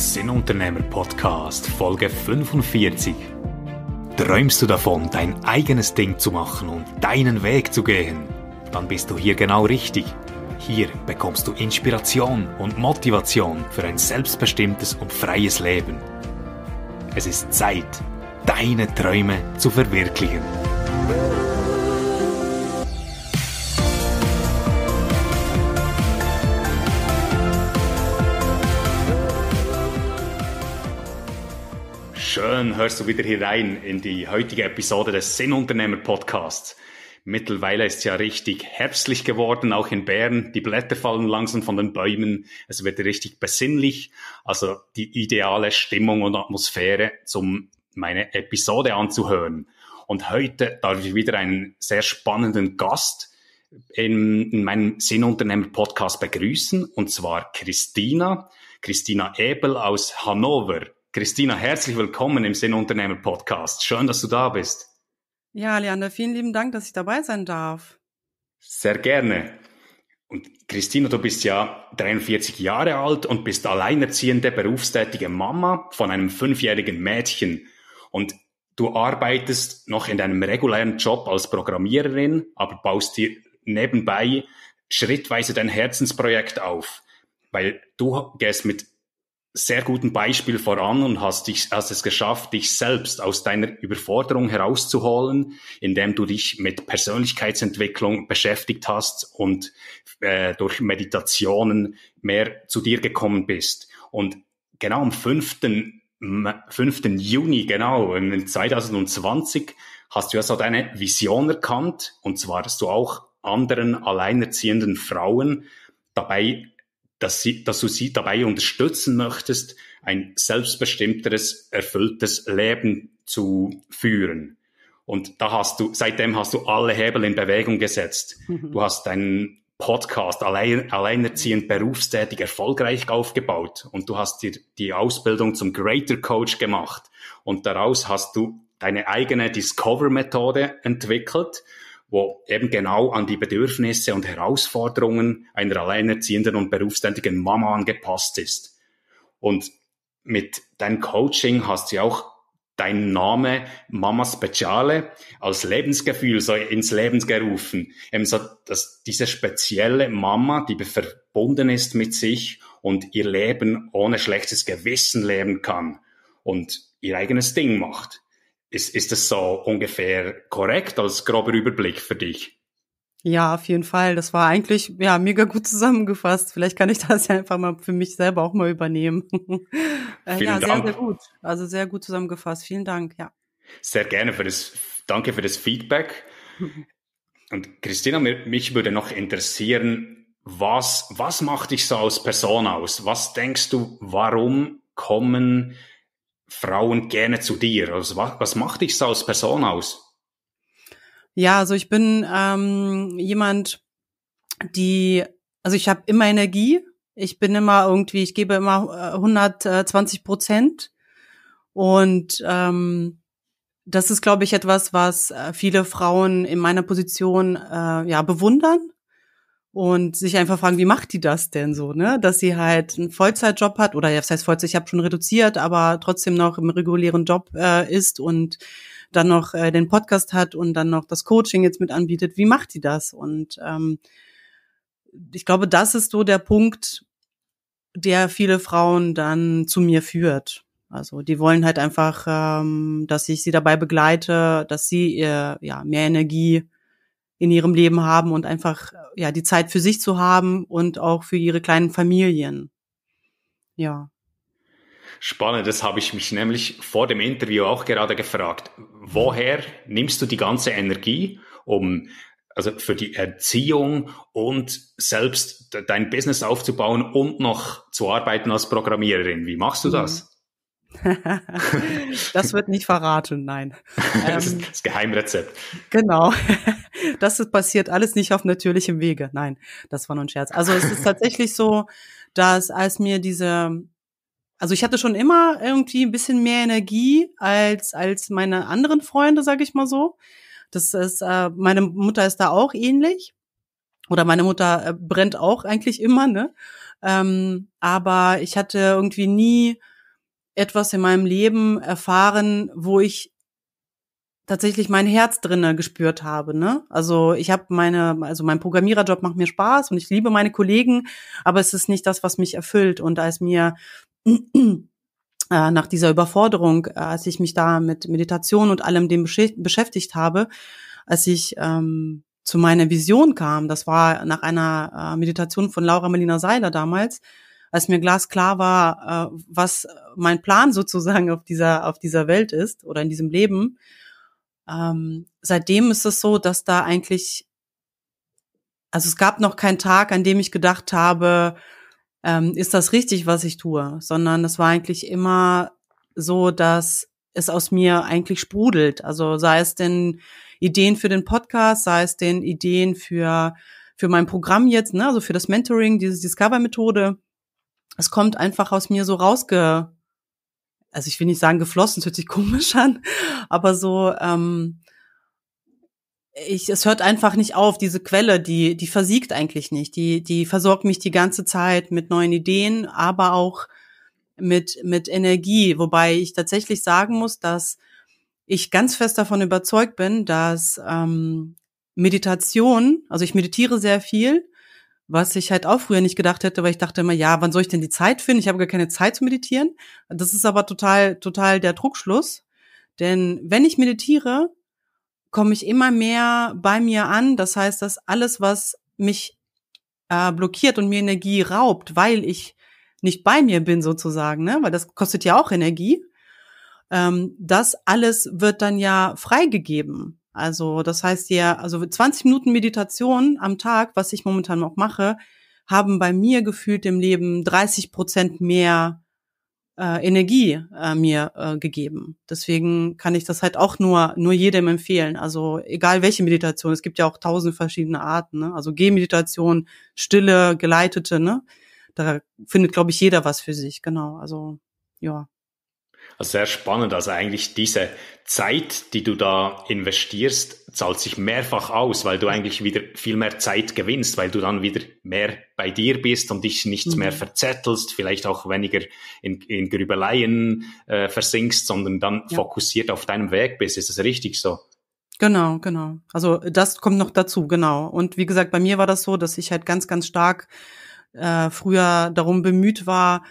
Sinnunternehmer Podcast, Folge 45. Träumst du davon, dein eigenes Ding zu machen und deinen Weg zu gehen? Dann bist du hier genau richtig. Hier bekommst du Inspiration und Motivation für ein selbstbestimmtes und freies Leben. Es ist Zeit, deine Träume zu verwirklichen. Musik Schön hörst du wieder hier rein in die heutige Episode des Sinnunternehmer Podcasts. Mittlerweile ist ja richtig herbstlich geworden, auch in Bern. Die Blätter fallen langsam von den Bäumen. Es wird richtig besinnlich. Also die ideale Stimmung und Atmosphäre, um meine Episode anzuhören. Und heute darf ich wieder einen sehr spannenden Gast in, in meinem Sinnunternehmer Podcast begrüßen, und zwar Christina. Christina Ebel aus Hannover. Christina, herzlich willkommen im Sinn Podcast. Schön, dass du da bist. Ja, Leander, vielen lieben Dank, dass ich dabei sein darf. Sehr gerne. Und Christina, du bist ja 43 Jahre alt und bist alleinerziehende, berufstätige Mama von einem fünfjährigen Mädchen. Und du arbeitest noch in deinem regulären Job als Programmiererin, aber baust dir nebenbei schrittweise dein Herzensprojekt auf. Weil du gehst mit sehr guten Beispiel voran und hast, dich, hast es geschafft, dich selbst aus deiner Überforderung herauszuholen, indem du dich mit Persönlichkeitsentwicklung beschäftigt hast und äh, durch Meditationen mehr zu dir gekommen bist. Und genau am 5. 5. Juni, genau, in 2020 hast du also deine Vision erkannt und zwar, hast du auch anderen alleinerziehenden Frauen dabei dass, sie, dass du sie dabei unterstützen möchtest, ein selbstbestimmteres, erfülltes Leben zu führen. Und da hast du, seitdem hast du alle Hebel in Bewegung gesetzt. Mhm. Du hast deinen Podcast allein, alleinerziehend berufstätig erfolgreich aufgebaut und du hast dir die Ausbildung zum Greater Coach gemacht und daraus hast du deine eigene Discover-Methode entwickelt wo eben genau an die Bedürfnisse und Herausforderungen einer alleinerziehenden und berufstätigen Mama angepasst ist. Und mit deinem Coaching hast du ja auch deinen Namen Mama Speciale als Lebensgefühl so ins Leben gerufen. Eben so, dass diese spezielle Mama, die verbunden ist mit sich und ihr Leben ohne schlechtes Gewissen leben kann und ihr eigenes Ding macht. Ist, ist das so ungefähr korrekt als grober Überblick für dich? Ja, auf jeden Fall. Das war eigentlich ja mega gut zusammengefasst. Vielleicht kann ich das ja einfach mal für mich selber auch mal übernehmen. Äh, ja, Dank. sehr, sehr gut. Also sehr gut zusammengefasst. Vielen Dank, ja. Sehr gerne für das, danke für das Feedback. Und Christina, mich würde noch interessieren, was, was macht dich so als Person aus? Was denkst du, warum kommen Frauen gerne zu dir? Also was, was macht dich so als Person aus? Ja, also ich bin ähm, jemand, die, also ich habe immer Energie. Ich bin immer irgendwie, ich gebe immer 120 äh, Prozent. Und ähm, das ist, glaube ich, etwas, was äh, viele Frauen in meiner Position äh, ja bewundern und sich einfach fragen, wie macht die das denn so, ne? Dass sie halt einen Vollzeitjob hat oder ja, das heißt Vollzeit, ich habe schon reduziert, aber trotzdem noch im regulären Job äh, ist und dann noch äh, den Podcast hat und dann noch das Coaching jetzt mit anbietet. Wie macht die das? Und ähm, ich glaube, das ist so der Punkt, der viele Frauen dann zu mir führt. Also die wollen halt einfach, ähm, dass ich sie dabei begleite, dass sie ihr ja mehr Energie in ihrem Leben haben und einfach ja die Zeit für sich zu haben und auch für ihre kleinen Familien. Ja. Spannend, das habe ich mich nämlich vor dem Interview auch gerade gefragt. Woher nimmst du die ganze Energie, um also für die Erziehung und selbst dein Business aufzubauen und noch zu arbeiten als Programmiererin? Wie machst du mhm. das? das wird nicht verraten, nein. das ähm, ist das Geheimrezept. Genau das passiert alles nicht auf natürlichem Wege. Nein, das war nur ein Scherz. Also es ist tatsächlich so, dass als mir diese, also ich hatte schon immer irgendwie ein bisschen mehr Energie als, als meine anderen Freunde, sag ich mal so. Das ist, äh, meine Mutter ist da auch ähnlich. Oder meine Mutter äh, brennt auch eigentlich immer, ne? Ähm, aber ich hatte irgendwie nie etwas in meinem Leben erfahren, wo ich tatsächlich mein Herz drinne gespürt habe. Ne? Also ich habe meine, also mein Programmiererjob macht mir Spaß und ich liebe meine Kollegen, aber es ist nicht das, was mich erfüllt. Und als mir äh, nach dieser Überforderung, als ich mich da mit Meditation und allem dem beschäftigt habe, als ich ähm, zu meiner Vision kam, das war nach einer äh, Meditation von Laura Melina Seiler damals, als mir glasklar war, äh, was mein Plan sozusagen auf dieser auf dieser Welt ist oder in diesem Leben ähm, seitdem ist es so, dass da eigentlich, also es gab noch keinen Tag, an dem ich gedacht habe, ähm, ist das richtig, was ich tue, sondern es war eigentlich immer so, dass es aus mir eigentlich sprudelt. Also sei es den Ideen für den Podcast, sei es den Ideen für für mein Programm jetzt, ne, also für das Mentoring, diese Discover-Methode. Es kommt einfach aus mir so rausge also ich will nicht sagen geflossen, es hört sich komisch an, aber so, ähm, ich, es hört einfach nicht auf. Diese Quelle, die, die versiegt eigentlich nicht. Die, die versorgt mich die ganze Zeit mit neuen Ideen, aber auch mit, mit Energie. Wobei ich tatsächlich sagen muss, dass ich ganz fest davon überzeugt bin, dass ähm, Meditation, also ich meditiere sehr viel, was ich halt auch früher nicht gedacht hätte, weil ich dachte immer, ja, wann soll ich denn die Zeit finden? Ich habe gar keine Zeit zu meditieren. Das ist aber total, total der Druckschluss. Denn wenn ich meditiere, komme ich immer mehr bei mir an. Das heißt, dass alles, was mich äh, blockiert und mir Energie raubt, weil ich nicht bei mir bin sozusagen, ne? weil das kostet ja auch Energie, ähm, das alles wird dann ja freigegeben. Also das heißt ja, also 20 Minuten Meditation am Tag, was ich momentan auch mache, haben bei mir gefühlt im Leben 30 Prozent mehr äh, Energie äh, mir äh, gegeben. Deswegen kann ich das halt auch nur nur jedem empfehlen. Also egal welche Meditation, es gibt ja auch tausend verschiedene Arten. Ne? Also Gehmeditation, Stille, geleitete. Ne? Da findet glaube ich jeder was für sich. Genau. Also ja. Also sehr spannend. Also eigentlich diese Zeit, die du da investierst, zahlt sich mehrfach aus, weil du eigentlich wieder viel mehr Zeit gewinnst, weil du dann wieder mehr bei dir bist und dich nicht mhm. mehr verzettelst, vielleicht auch weniger in, in Grübeleien äh, versinkst, sondern dann ja. fokussiert auf deinem Weg bist. Ist das richtig so? Genau, genau. Also das kommt noch dazu, genau. Und wie gesagt, bei mir war das so, dass ich halt ganz, ganz stark äh, früher darum bemüht war,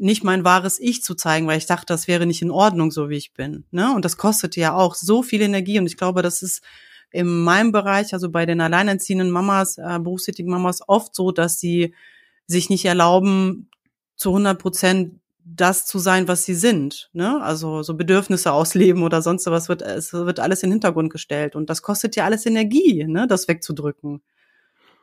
nicht mein wahres Ich zu zeigen, weil ich dachte, das wäre nicht in Ordnung, so wie ich bin. Ne? Und das kostet ja auch so viel Energie. Und ich glaube, das ist in meinem Bereich, also bei den alleinerziehenden Mamas, äh, berufstätigen Mamas, oft so, dass sie sich nicht erlauben, zu 100 Prozent das zu sein, was sie sind. Ne? Also so Bedürfnisse ausleben oder sonst was wird, es wird alles in den Hintergrund gestellt. Und das kostet ja alles Energie, ne? das wegzudrücken.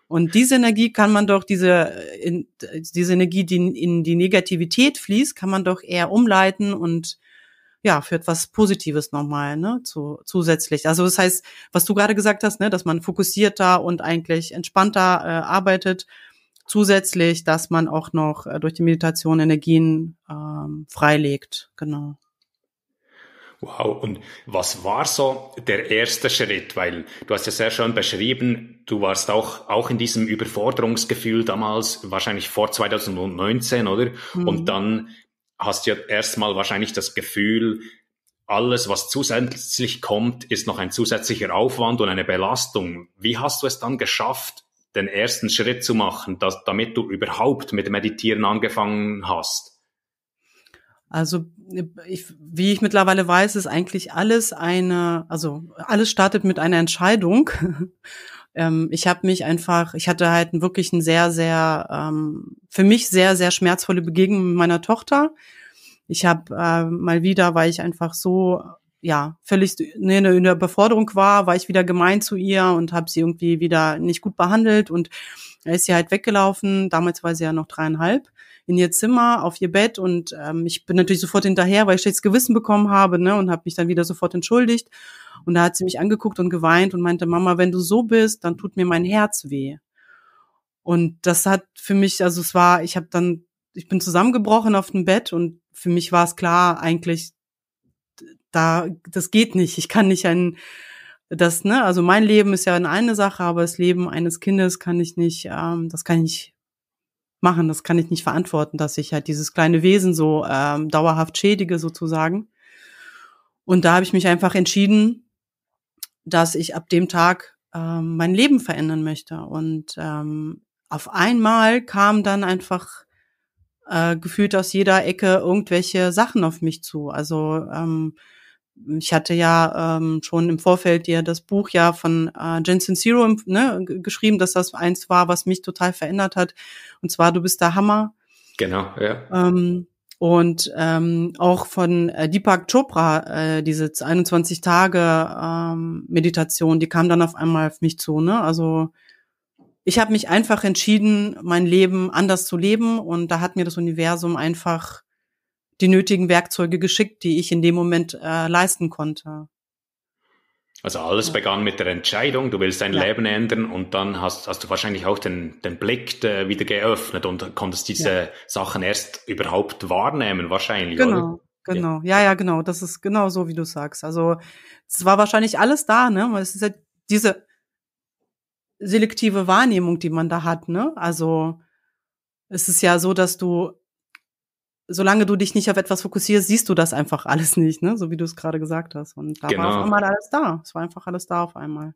Und diese Energie kann man doch, diese, äh, in, diese Energie, die in die Negativität fließt, kann man doch eher umleiten und ja, für etwas Positives nochmal, ne, zu, zusätzlich. Also das heißt, was du gerade gesagt hast, ne, dass man fokussierter und eigentlich entspannter äh, arbeitet, zusätzlich, dass man auch noch äh, durch die Meditation Energien ähm, freilegt. Genau. Wow, und was war so der erste Schritt? Weil du hast ja sehr schön beschrieben, du warst auch, auch in diesem Überforderungsgefühl damals, wahrscheinlich vor 2019, oder? Mhm. Und dann hast du ja erstmal wahrscheinlich das Gefühl, alles, was zusätzlich kommt, ist noch ein zusätzlicher Aufwand und eine Belastung. Wie hast du es dann geschafft, den ersten Schritt zu machen, dass, damit du überhaupt mit Meditieren angefangen hast? Also ich, wie ich mittlerweile weiß, ist eigentlich alles eine, also alles startet mit einer Entscheidung. ähm, ich habe mich einfach, ich hatte halt wirklich ein sehr, sehr, ähm, für mich sehr, sehr schmerzvolle Begegnung mit meiner Tochter. Ich habe äh, mal wieder, weil ich einfach so, ja, völlig ne, in der, Überforderung war, war ich wieder gemein zu ihr und habe sie irgendwie wieder nicht gut behandelt und ist sie halt weggelaufen. Damals war sie ja noch dreieinhalb in ihr Zimmer, auf ihr Bett und ähm, ich bin natürlich sofort hinterher, weil ich schlechtes Gewissen bekommen habe ne, und habe mich dann wieder sofort entschuldigt. Und da hat sie mich angeguckt und geweint und meinte, Mama, wenn du so bist, dann tut mir mein Herz weh. Und das hat für mich, also es war, ich habe dann, ich bin zusammengebrochen auf dem Bett und für mich war es klar, eigentlich, da, das geht nicht. Ich kann nicht ein, das, ne, also mein Leben ist ja eine Sache, aber das Leben eines Kindes kann ich nicht, ähm, das kann ich machen. Das kann ich nicht verantworten, dass ich halt dieses kleine Wesen so ähm, dauerhaft schädige sozusagen. Und da habe ich mich einfach entschieden, dass ich ab dem Tag ähm, mein Leben verändern möchte. Und ähm, auf einmal kam dann einfach äh, gefühlt aus jeder Ecke irgendwelche Sachen auf mich zu. Also ähm, ich hatte ja ähm, schon im Vorfeld dir das Buch ja von äh, Jensen Zero ne, geschrieben, dass das eins war, was mich total verändert hat. Und zwar, du bist der Hammer. Genau, ja. Ähm, und ähm, auch von äh, Deepak Chopra, äh, diese 21 Tage ähm, Meditation, die kam dann auf einmal auf mich zu. Ne? Also ich habe mich einfach entschieden, mein Leben anders zu leben. Und da hat mir das Universum einfach die nötigen Werkzeuge geschickt, die ich in dem Moment äh, leisten konnte. Also alles begann mit der Entscheidung, du willst dein ja. Leben ändern und dann hast, hast du wahrscheinlich auch den, den Blick de, äh, wieder geöffnet und konntest diese ja. Sachen erst überhaupt wahrnehmen, wahrscheinlich. Genau, oder? genau. Ja. Genau. ja. ja, genau. Das ist genau so, wie du sagst. Also es war wahrscheinlich alles da, ne? Weil es ist ja halt diese selektive Wahrnehmung, die man da hat, ne? Also es ist ja so, dass du solange du dich nicht auf etwas fokussierst, siehst du das einfach alles nicht, ne? So wie du es gerade gesagt hast. Und da genau. war auf einmal alles da. Es war einfach alles da auf einmal.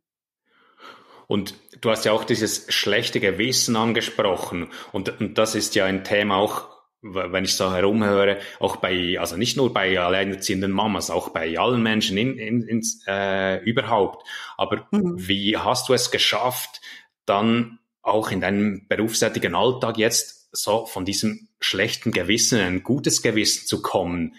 Und du hast ja auch dieses schlechte Gewissen angesprochen. Und, und das ist ja ein Thema auch, wenn ich so herumhöre, auch bei, also nicht nur bei alleinerziehenden Mamas, auch bei allen Menschen in, in, in, äh, überhaupt. Aber mhm. wie hast du es geschafft, dann auch in deinem berufstätigen Alltag jetzt so von diesem schlechten Gewissen ein gutes Gewissen zu kommen,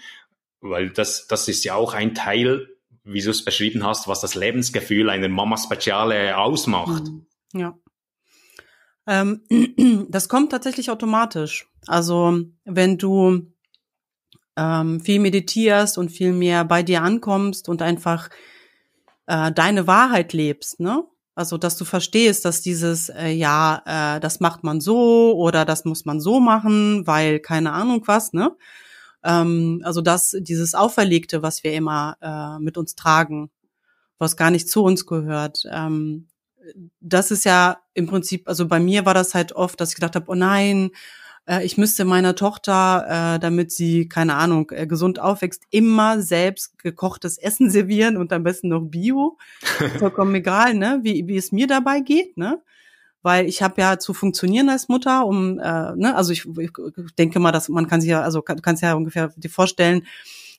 weil das, das ist ja auch ein Teil, wie du es beschrieben hast, was das Lebensgefühl einer Mama Speciale ausmacht. Mhm. Ja. Ähm, das kommt tatsächlich automatisch. Also wenn du ähm, viel meditierst und viel mehr bei dir ankommst und einfach äh, deine Wahrheit lebst, ne? Also, dass du verstehst, dass dieses, äh, ja, äh, das macht man so oder das muss man so machen, weil keine Ahnung was, ne? Ähm, also, dass dieses Auferlegte, was wir immer äh, mit uns tragen, was gar nicht zu uns gehört, ähm, das ist ja im Prinzip, also bei mir war das halt oft, dass ich gedacht habe, oh nein, äh, ich müsste meiner Tochter, äh, damit sie, keine Ahnung, äh, gesund aufwächst, immer selbst gekochtes Essen servieren und am besten noch Bio. Vollkommen egal, ne? Wie, wie es mir dabei geht, ne? Weil ich habe ja zu funktionieren als Mutter, um, äh, ne, also ich, ich denke mal, dass man kann sich ja, also du kannst ja ungefähr dir vorstellen,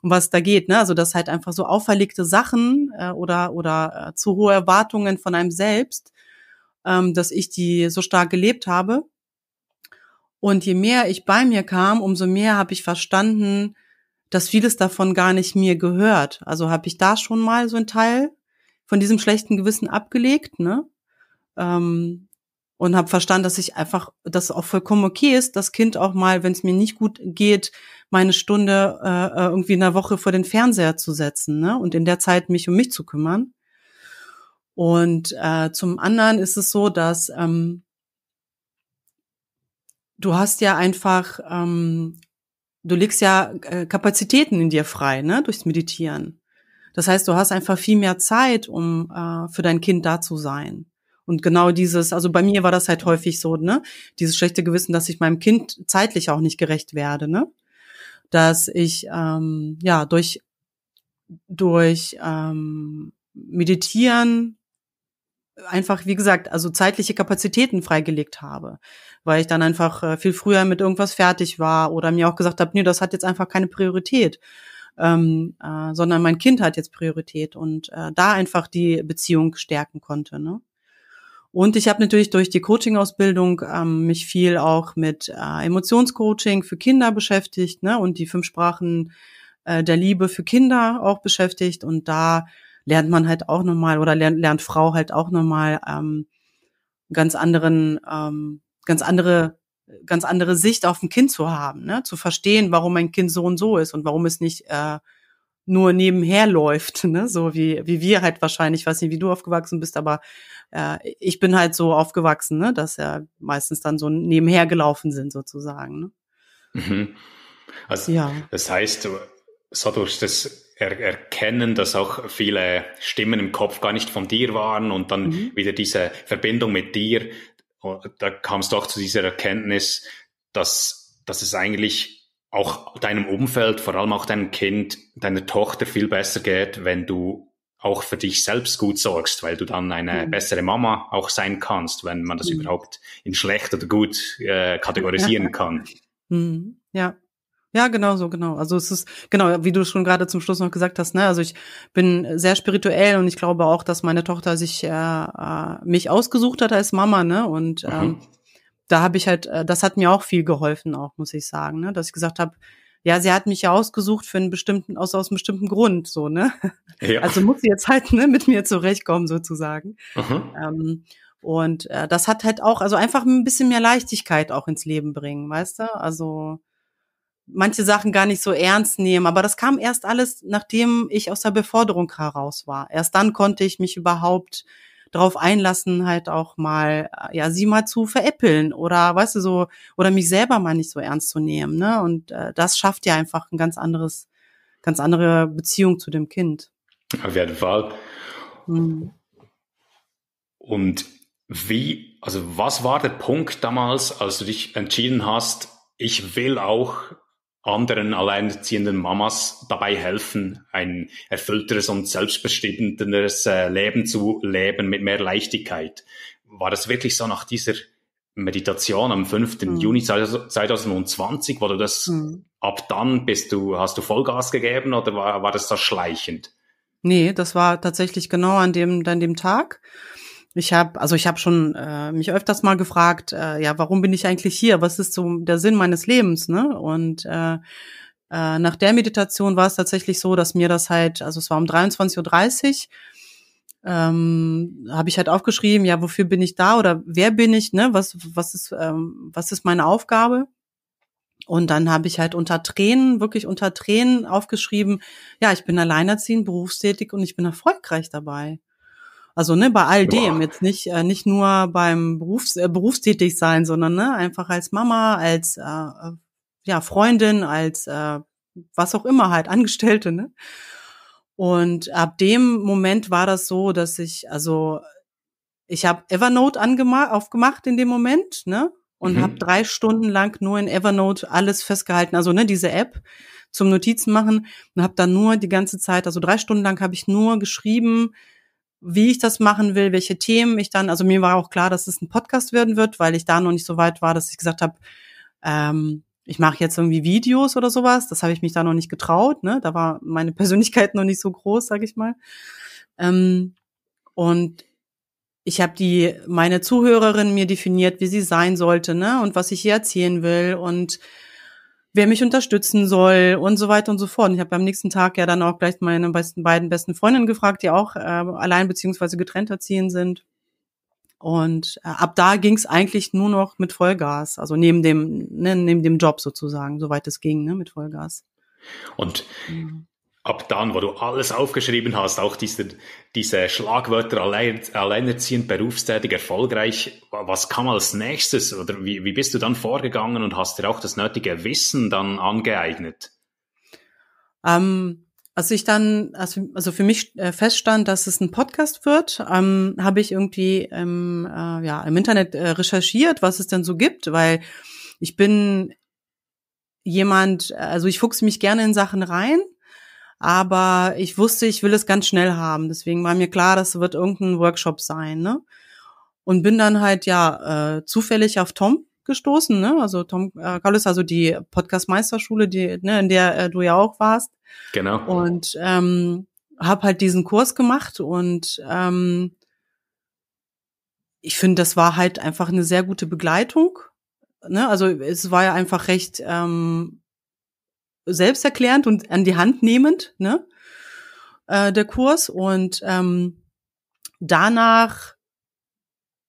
um was da geht. Ne? Also dass halt einfach so auferlegte Sachen äh, oder oder äh, zu hohe Erwartungen von einem selbst, ähm, dass ich die so stark gelebt habe, und je mehr ich bei mir kam, umso mehr habe ich verstanden, dass vieles davon gar nicht mir gehört. Also habe ich da schon mal so einen Teil von diesem schlechten Gewissen abgelegt, ne? Ähm, und habe verstanden, dass ich einfach, dass auch vollkommen okay ist, das Kind auch mal, wenn es mir nicht gut geht, meine Stunde äh, äh, irgendwie in der Woche vor den Fernseher zu setzen, ne? Und in der Zeit mich um mich zu kümmern. Und äh, zum anderen ist es so, dass ähm, du hast ja einfach, ähm, du legst ja äh, Kapazitäten in dir frei, ne, durchs Meditieren. Das heißt, du hast einfach viel mehr Zeit, um äh, für dein Kind da zu sein. Und genau dieses, also bei mir war das halt häufig so, ne, dieses schlechte Gewissen, dass ich meinem Kind zeitlich auch nicht gerecht werde, ne, dass ich ähm, ja durch durch ähm, Meditieren einfach, wie gesagt, also zeitliche Kapazitäten freigelegt habe, weil ich dann einfach äh, viel früher mit irgendwas fertig war oder mir auch gesagt habe, nee, das hat jetzt einfach keine Priorität, ähm, äh, sondern mein Kind hat jetzt Priorität und äh, da einfach die Beziehung stärken konnte. Ne? Und ich habe natürlich durch die Coaching-Ausbildung ähm, mich viel auch mit äh, Emotionscoaching für Kinder beschäftigt ne? und die fünf Sprachen äh, der Liebe für Kinder auch beschäftigt und da lernt man halt auch nochmal oder lernt, lernt Frau halt auch nochmal ähm, ganz anderen, ähm, ganz andere ganz andere Sicht auf ein Kind zu haben, ne? zu verstehen, warum ein Kind so und so ist und warum es nicht äh, nur nebenher läuft, ne? so wie, wie wir halt wahrscheinlich, ich weiß nicht, wie du aufgewachsen bist, aber äh, ich bin halt so aufgewachsen, ne? dass ja meistens dann so nebenher gelaufen sind sozusagen. Ne? Mhm. Also ja. das heißt, Sotosch, das er erkennen, dass auch viele Stimmen im Kopf gar nicht von dir waren und dann mhm. wieder diese Verbindung mit dir, oh, da kam es doch zu dieser Erkenntnis, dass, dass es eigentlich auch deinem Umfeld, vor allem auch deinem Kind, deiner Tochter viel besser geht, wenn du auch für dich selbst gut sorgst, weil du dann eine mhm. bessere Mama auch sein kannst, wenn man das mhm. überhaupt in schlecht oder gut äh, kategorisieren kann. Mhm. Ja, ja, genau so, genau. Also es ist, genau, wie du schon gerade zum Schluss noch gesagt hast, ne, also ich bin sehr spirituell und ich glaube auch, dass meine Tochter sich äh, äh mich ausgesucht hat als Mama, ne? Und ähm, mhm. da habe ich halt, äh, das hat mir auch viel geholfen, auch, muss ich sagen, ne? Dass ich gesagt habe, ja, sie hat mich ja ausgesucht für einen bestimmten, aus, aus einem bestimmten Grund, so, ne? Ja. Also muss sie jetzt halt, ne, mit mir zurechtkommen, sozusagen. Mhm. Ähm, und äh, das hat halt auch, also einfach ein bisschen mehr Leichtigkeit auch ins Leben bringen, weißt du? Also manche Sachen gar nicht so ernst nehmen. Aber das kam erst alles, nachdem ich aus der Beforderung heraus war. Erst dann konnte ich mich überhaupt darauf einlassen, halt auch mal, äh, ja, sie mal zu veräppeln oder, weißt du, so, oder mich selber mal nicht so ernst zu nehmen, ne? Und äh, das schafft ja einfach ein ganz anderes, ganz andere Beziehung zu dem Kind. Auf jeden Fall. Mhm. Und wie, also was war der Punkt damals, als du dich entschieden hast, ich will auch anderen alleinerziehenden Mamas dabei helfen, ein erfüllteres und selbstbestimmenderes äh, Leben zu leben mit mehr Leichtigkeit. War das wirklich so nach dieser Meditation am 5. Mhm. Juni 2020, wo du das mhm. ab dann bist du, hast du Vollgas gegeben oder war, war das so schleichend? Nee, das war tatsächlich genau an dem, an dem Tag. Ich habe, also ich habe schon äh, mich öfters mal gefragt, äh, ja, warum bin ich eigentlich hier? Was ist so der Sinn meines Lebens? Ne? Und äh, äh, nach der Meditation war es tatsächlich so, dass mir das halt, also es war um 23.30 Uhr, ähm, habe ich halt aufgeschrieben, ja, wofür bin ich da oder wer bin ich, ne? Was, was ist, ähm, was ist meine Aufgabe? Und dann habe ich halt unter Tränen, wirklich unter Tränen aufgeschrieben, ja, ich bin alleinerziehend, berufstätig und ich bin erfolgreich dabei. Also ne, bei all dem, jetzt nicht, äh, nicht nur beim Berufs äh, berufstätig sein, sondern ne, einfach als Mama, als äh, äh, ja, Freundin, als äh, was auch immer halt, Angestellte, ne? Und ab dem Moment war das so, dass ich, also ich habe Evernote aufgemacht in dem Moment, ne? Und mhm. habe drei Stunden lang nur in Evernote alles festgehalten, also ne, diese App zum Notizen machen und habe dann nur die ganze Zeit, also drei Stunden lang habe ich nur geschrieben, wie ich das machen will, welche Themen ich dann, also mir war auch klar, dass es ein Podcast werden wird, weil ich da noch nicht so weit war, dass ich gesagt habe, ähm, ich mache jetzt irgendwie Videos oder sowas. Das habe ich mich da noch nicht getraut. Ne? Da war meine Persönlichkeit noch nicht so groß, sag ich mal. Ähm, und ich habe die meine Zuhörerin mir definiert, wie sie sein sollte, ne? Und was ich hier erzählen will und wer mich unterstützen soll und so weiter und so fort. Und ich habe am nächsten Tag ja dann auch gleich meine besten, beiden besten Freundinnen gefragt, die auch äh, allein beziehungsweise getrennt erziehen sind. Und äh, ab da ging es eigentlich nur noch mit Vollgas, also neben dem, ne, neben dem Job sozusagen, soweit es ging, ne, mit Vollgas. Und mhm ab dann, wo du alles aufgeschrieben hast, auch diese, diese Schlagwörter allein, alleinerziehend, berufstätig, erfolgreich, was kam als nächstes oder wie, wie bist du dann vorgegangen und hast dir auch das nötige Wissen dann angeeignet? Ähm, als ich dann, also, also für mich äh, feststand, dass es ein Podcast wird, ähm, habe ich irgendwie ähm, äh, ja, im Internet äh, recherchiert, was es denn so gibt, weil ich bin jemand, also ich fuchse mich gerne in Sachen rein aber ich wusste, ich will es ganz schnell haben. Deswegen war mir klar, das wird irgendein Workshop sein. Ne? Und bin dann halt ja äh, zufällig auf Tom gestoßen. Ne? Also Tom äh, Carlos, also die Podcast-Meisterschule, die, ne, in der äh, du ja auch warst. Genau. Und ähm, habe halt diesen Kurs gemacht und ähm, ich finde, das war halt einfach eine sehr gute Begleitung. Ne? Also es war ja einfach recht ähm, selbsterklärend und an die Hand nehmend, ne? Äh, der Kurs. Und ähm, danach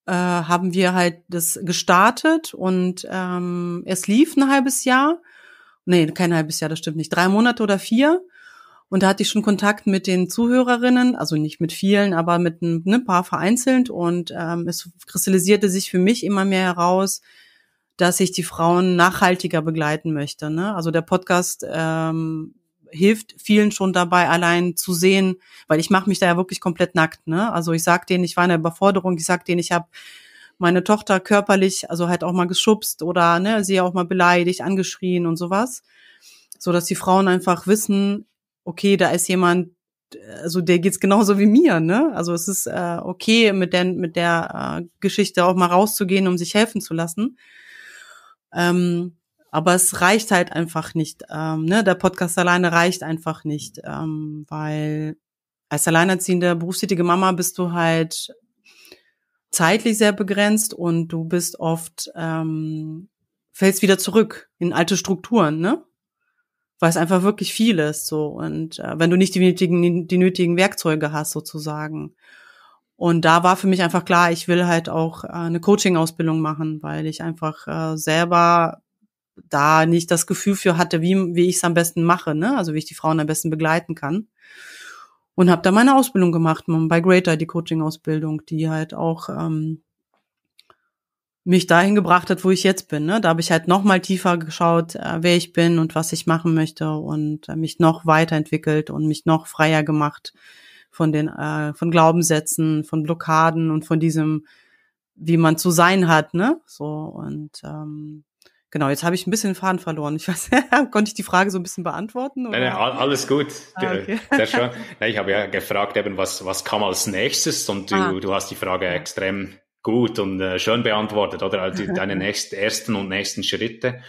äh, haben wir halt das gestartet und ähm, es lief ein halbes Jahr. Nee, kein halbes Jahr, das stimmt nicht. Drei Monate oder vier. Und da hatte ich schon Kontakt mit den Zuhörerinnen, also nicht mit vielen, aber mit ein, ne, paar vereinzelt. Und ähm, es kristallisierte sich für mich immer mehr heraus, dass ich die Frauen nachhaltiger begleiten möchte. Ne? Also der Podcast ähm, hilft vielen schon dabei, allein zu sehen, weil ich mache mich da ja wirklich komplett nackt. Ne? Also ich sag denen, ich war in der Überforderung, ich sag denen, ich habe meine Tochter körperlich, also halt auch mal geschubst oder ne, sie auch mal beleidigt, angeschrien und sowas. So dass die Frauen einfach wissen, okay, da ist jemand, also der geht's genauso wie mir, ne? Also es ist äh, okay, mit der, mit der äh, Geschichte auch mal rauszugehen, um sich helfen zu lassen. Ähm, aber es reicht halt einfach nicht. Ähm, ne? Der Podcast alleine reicht einfach nicht, ähm, weil als alleinerziehende berufstätige Mama bist du halt zeitlich sehr begrenzt und du bist oft ähm, fällst wieder zurück in alte Strukturen, ne? Weil es einfach wirklich viel ist so und äh, wenn du nicht die nötigen die nötigen Werkzeuge hast sozusagen. Und da war für mich einfach klar, ich will halt auch äh, eine Coaching-Ausbildung machen, weil ich einfach äh, selber da nicht das Gefühl für hatte, wie, wie ich es am besten mache, ne? also wie ich die Frauen am besten begleiten kann. Und habe da meine Ausbildung gemacht, bei Greater, die Coaching-Ausbildung, die halt auch ähm, mich dahin gebracht hat, wo ich jetzt bin. Ne? Da habe ich halt noch mal tiefer geschaut, äh, wer ich bin und was ich machen möchte und äh, mich noch weiterentwickelt und mich noch freier gemacht, von den, äh, von Glaubenssätzen, von Blockaden und von diesem, wie man zu sein hat, ne? So und ähm, Genau, jetzt habe ich ein bisschen Faden verloren. Ich weiß, konnte ich die Frage so ein bisschen beantworten? Nein, nein, alles gut. Ah, okay. Sehr schön. Ich habe ja gefragt, eben, was, was kam als nächstes und du, ah. du hast die Frage extrem gut und äh, schön beantwortet, oder? Also deine nächst, ersten und nächsten Schritte.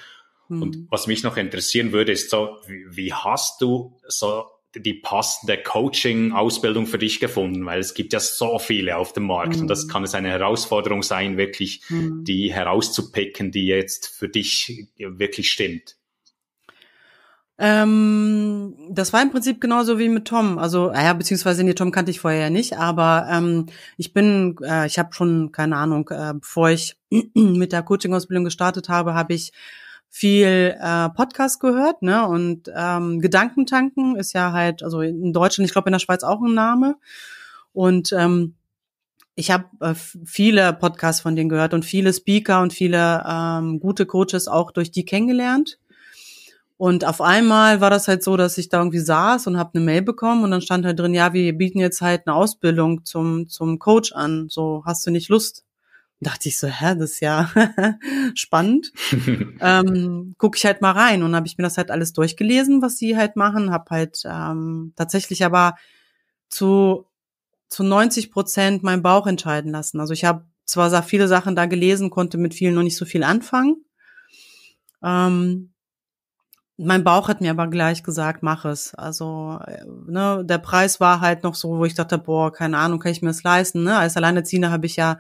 Und mhm. was mich noch interessieren würde, ist so, wie, wie hast du so die passende Coaching-Ausbildung für dich gefunden? Weil es gibt ja so viele auf dem Markt mhm. und das mhm. kann es eine Herausforderung sein, wirklich mhm. die herauszupicken, die jetzt für dich wirklich stimmt. Ähm, das war im Prinzip genauso wie mit Tom. Also, ah ja, beziehungsweise nee, Tom kannte ich vorher ja nicht, aber ähm, ich bin, äh, ich habe schon, keine Ahnung, äh, bevor ich mit der Coaching-Ausbildung gestartet habe, habe ich viel äh, Podcast gehört, ne? Und ähm, Gedankentanken ist ja halt, also in Deutschland, ich glaube in der Schweiz auch ein Name. Und ähm, ich habe äh, viele Podcasts von denen gehört und viele Speaker und viele ähm, gute Coaches auch durch die kennengelernt. Und auf einmal war das halt so, dass ich da irgendwie saß und habe eine Mail bekommen und dann stand halt drin, ja, wir bieten jetzt halt eine Ausbildung zum zum Coach an. So hast du nicht Lust? dachte ich so, hä, das ist ja spannend. ähm, Gucke ich halt mal rein und habe ich mir das halt alles durchgelesen, was sie halt machen, habe halt ähm, tatsächlich aber zu zu 90 Prozent meinen Bauch entscheiden lassen. Also ich habe zwar viele Sachen da gelesen, konnte mit vielen noch nicht so viel anfangen. Ähm, mein Bauch hat mir aber gleich gesagt, mach es. Also äh, ne, der Preis war halt noch so, wo ich dachte, boah, keine Ahnung, kann ich mir das leisten. Ne? Als Alleinerziehende habe ich ja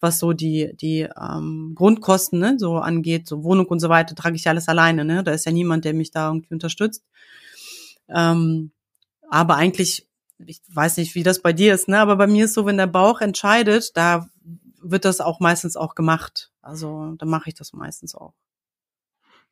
was so die, die ähm, Grundkosten ne, so angeht, so Wohnung und so weiter, trage ich alles alleine. Ne? Da ist ja niemand, der mich da irgendwie unterstützt. Ähm, aber eigentlich, ich weiß nicht, wie das bei dir ist, ne? aber bei mir ist so, wenn der Bauch entscheidet, da wird das auch meistens auch gemacht. Also da mache ich das meistens auch.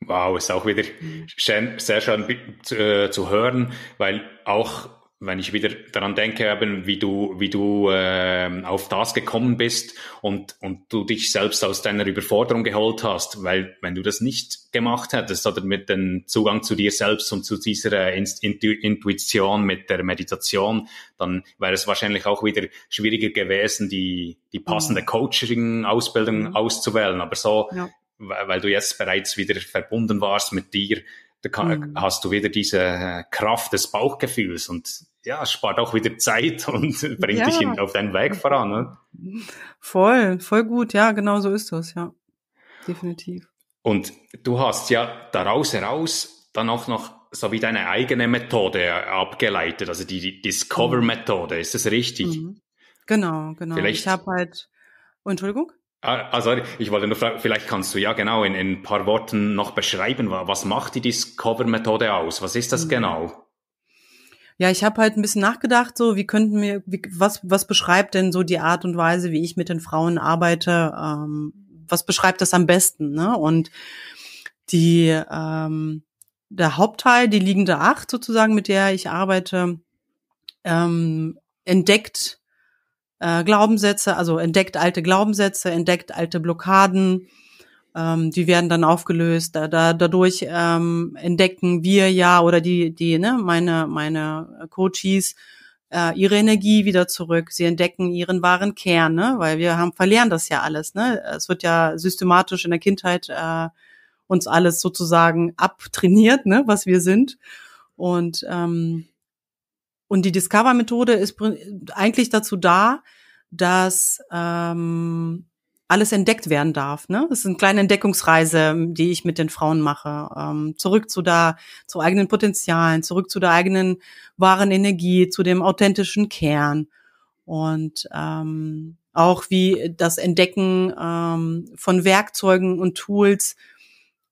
Wow, ist auch wieder mhm. schön, sehr schön zu, äh, zu hören, weil auch wenn ich wieder daran denke, eben, wie du, wie du äh, auf das gekommen bist und, und du dich selbst aus deiner Überforderung geholt hast, weil wenn du das nicht gemacht hättest oder mit dem Zugang zu dir selbst und zu dieser Intu Intuition mit der Meditation, dann wäre es wahrscheinlich auch wieder schwieriger gewesen, die, die passende mhm. Coaching-Ausbildung mhm. auszuwählen. Aber so, ja. weil du jetzt bereits wieder verbunden warst mit dir, da kann, mhm. hast du wieder diese äh, Kraft des Bauchgefühls und ja, spart auch wieder Zeit und bringt ja. dich hin auf deinen Weg voran. Ne? Voll, voll gut, ja, genau so ist das, ja. Definitiv. Und du hast ja daraus heraus dann auch noch so wie deine eigene Methode äh, abgeleitet, also die, Discover-Methode, ist das richtig? Mhm. Genau, genau. Vielleicht ich habe halt, oh, Entschuldigung? Ah, ah, sorry, ich wollte nur fragen, vielleicht kannst du ja genau in, in ein paar Worten noch beschreiben, was macht die Discover-Methode aus? Was ist das mhm. genau? Ja, ich habe halt ein bisschen nachgedacht, so wie könnten wir, wie, was, was beschreibt denn so die Art und Weise, wie ich mit den Frauen arbeite? Ähm, was beschreibt das am besten? Ne? Und die ähm, der Hauptteil, die liegende Acht sozusagen, mit der ich arbeite, ähm, entdeckt äh, Glaubenssätze, also entdeckt alte Glaubenssätze, entdeckt alte Blockaden. Ähm, die werden dann aufgelöst. Da, da, dadurch ähm, entdecken wir ja oder die, die, ne, meine, meine Coaches äh, ihre Energie wieder zurück. Sie entdecken ihren wahren Kern, ne? weil wir haben verlieren das ja alles. Ne? Es wird ja systematisch in der Kindheit äh, uns alles sozusagen abtrainiert, ne, was wir sind. Und ähm, und die Discover-Methode ist eigentlich dazu da, dass ähm, alles entdeckt werden darf. Ne? Das ist eine kleine Entdeckungsreise, die ich mit den Frauen mache. Ähm, zurück zu da, zu eigenen Potenzialen, zurück zu der eigenen wahren Energie, zu dem authentischen Kern. Und ähm, auch wie das Entdecken ähm, von Werkzeugen und Tools,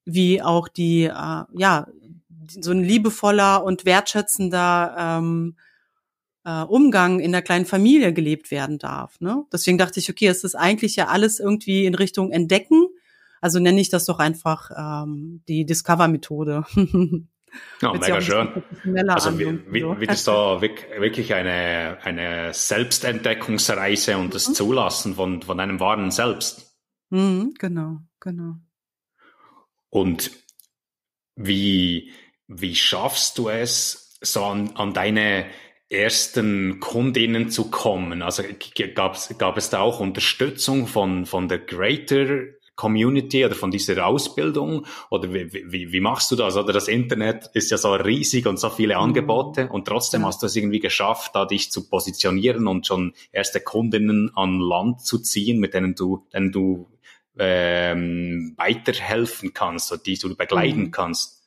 wie auch die, äh, ja, so ein liebevoller und wertschätzender ähm, äh, Umgang in der kleinen Familie gelebt werden darf. Ne? Deswegen dachte ich, okay, es ist eigentlich ja alles irgendwie in Richtung Entdecken. Also nenne ich das doch einfach ähm, die Discover-Methode. Ja, oh, mega schön. Also wie, wie, wie das da wirklich eine, eine Selbstentdeckungsreise und das mhm. Zulassen von, von einem wahren Selbst. Mhm, genau, genau. Und wie, wie schaffst du es, so an, an deine ersten Kundinnen zu kommen? Also gab's, gab es da auch Unterstützung von, von der Greater Community oder von dieser Ausbildung? Oder wie, wie, wie machst du das? Oder das Internet ist ja so riesig und so viele mhm. Angebote und trotzdem hast du es irgendwie geschafft, da dich zu positionieren und schon erste Kundinnen an Land zu ziehen, mit denen du, denen du ähm, weiterhelfen kannst oder die du begleiten mhm. kannst.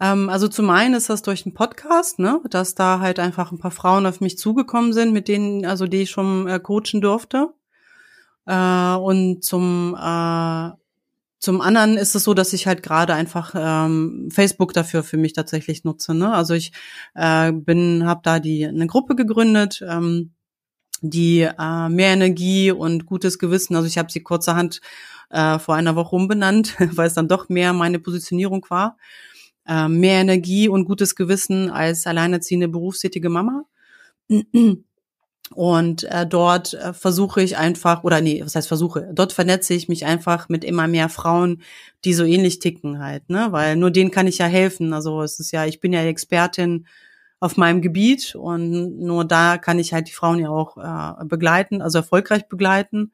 Ähm, also zum einen ist das durch den Podcast, ne, dass da halt einfach ein paar Frauen auf mich zugekommen sind, mit denen, also die ich schon äh, coachen durfte. Äh, und zum äh, zum anderen ist es so, dass ich halt gerade einfach ähm, Facebook dafür für mich tatsächlich nutze. Ne? Also ich äh, bin, habe da die eine Gruppe gegründet, ähm, die äh, mehr Energie und gutes Gewissen. Also ich habe sie kurzerhand äh, vor einer Woche umbenannt, weil es dann doch mehr meine Positionierung war. Ähm, mehr Energie und gutes Gewissen als alleinerziehende berufstätige Mama. Und äh, dort äh, versuche ich einfach, oder nee, was heißt versuche, dort vernetze ich mich einfach mit immer mehr Frauen, die so ähnlich ticken halt, ne? Weil nur denen kann ich ja helfen. Also es ist ja, ich bin ja Expertin auf meinem Gebiet und nur da kann ich halt die Frauen ja auch äh, begleiten, also erfolgreich begleiten.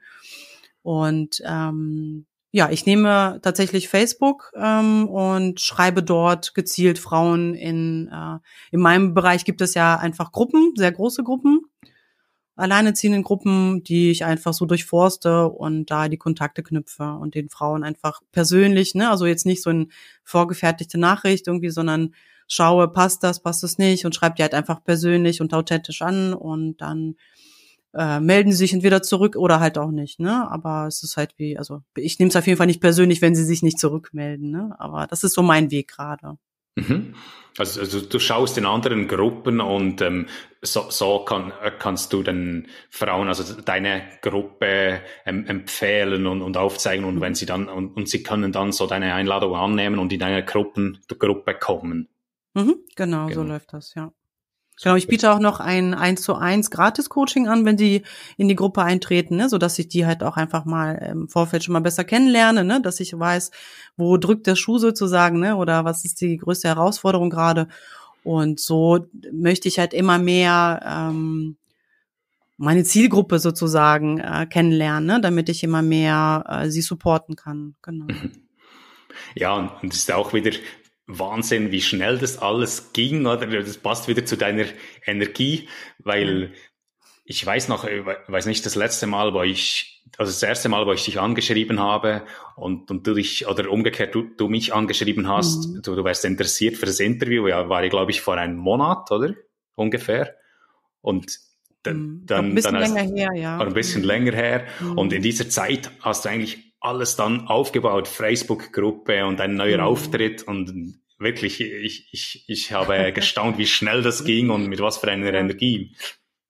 Und ähm, ja, ich nehme tatsächlich Facebook ähm, und schreibe dort gezielt Frauen in, äh, in meinem Bereich gibt es ja einfach Gruppen, sehr große Gruppen, alleineziehenden Gruppen, die ich einfach so durchforste und da die Kontakte knüpfe und den Frauen einfach persönlich, ne, also jetzt nicht so eine vorgefertigte Nachricht irgendwie, sondern schaue, passt das, passt das nicht und schreibe die halt einfach persönlich und authentisch an und dann äh, melden sie sich entweder zurück oder halt auch nicht, ne? Aber es ist halt wie, also ich nehme es auf jeden Fall nicht persönlich, wenn sie sich nicht zurückmelden, ne? Aber das ist so mein Weg gerade. Mhm. Also, also du schaust in anderen Gruppen und ähm, so, so kann, äh, kannst du den Frauen, also deine Gruppe ähm, empfehlen und, und aufzeigen und mhm. wenn sie dann und, und sie können dann so deine Einladung annehmen und in deine Gruppen, Gruppe kommen. Mhm, genau, genau, so läuft das, ja. Genau, ich biete auch noch ein 1 zu 1 Gratis-Coaching an, wenn die in die Gruppe eintreten, ne, sodass ich die halt auch einfach mal im Vorfeld schon mal besser kennenlerne, ne, dass ich weiß, wo drückt der Schuh sozusagen, ne, oder was ist die größte Herausforderung gerade. Und so möchte ich halt immer mehr ähm, meine Zielgruppe sozusagen äh, kennenlernen, ne, damit ich immer mehr äh, sie supporten kann. Genau. Mhm. Ja, und es ist auch wieder Wahnsinn, wie schnell das alles ging, oder? Das passt wieder zu deiner Energie, weil mhm. ich weiß noch, ich äh, weiß nicht, das letzte Mal, wo ich, also das erste Mal, wo ich dich angeschrieben habe und, und du dich, oder umgekehrt, du, du mich angeschrieben hast, mhm. du, du wärst interessiert für das Interview, ja, war ich, glaube ich, vor einem Monat, oder? Ungefähr. Und dann, mhm. dann, ein bisschen dann hast, länger her, ja. Ein bisschen mhm. länger her. Mhm. Und in dieser Zeit hast du eigentlich alles dann aufgebaut, Facebook-Gruppe und ein neuer mhm. Auftritt und wirklich, ich, ich, ich habe gestaunt, wie schnell das ging und mit was für einer Energie.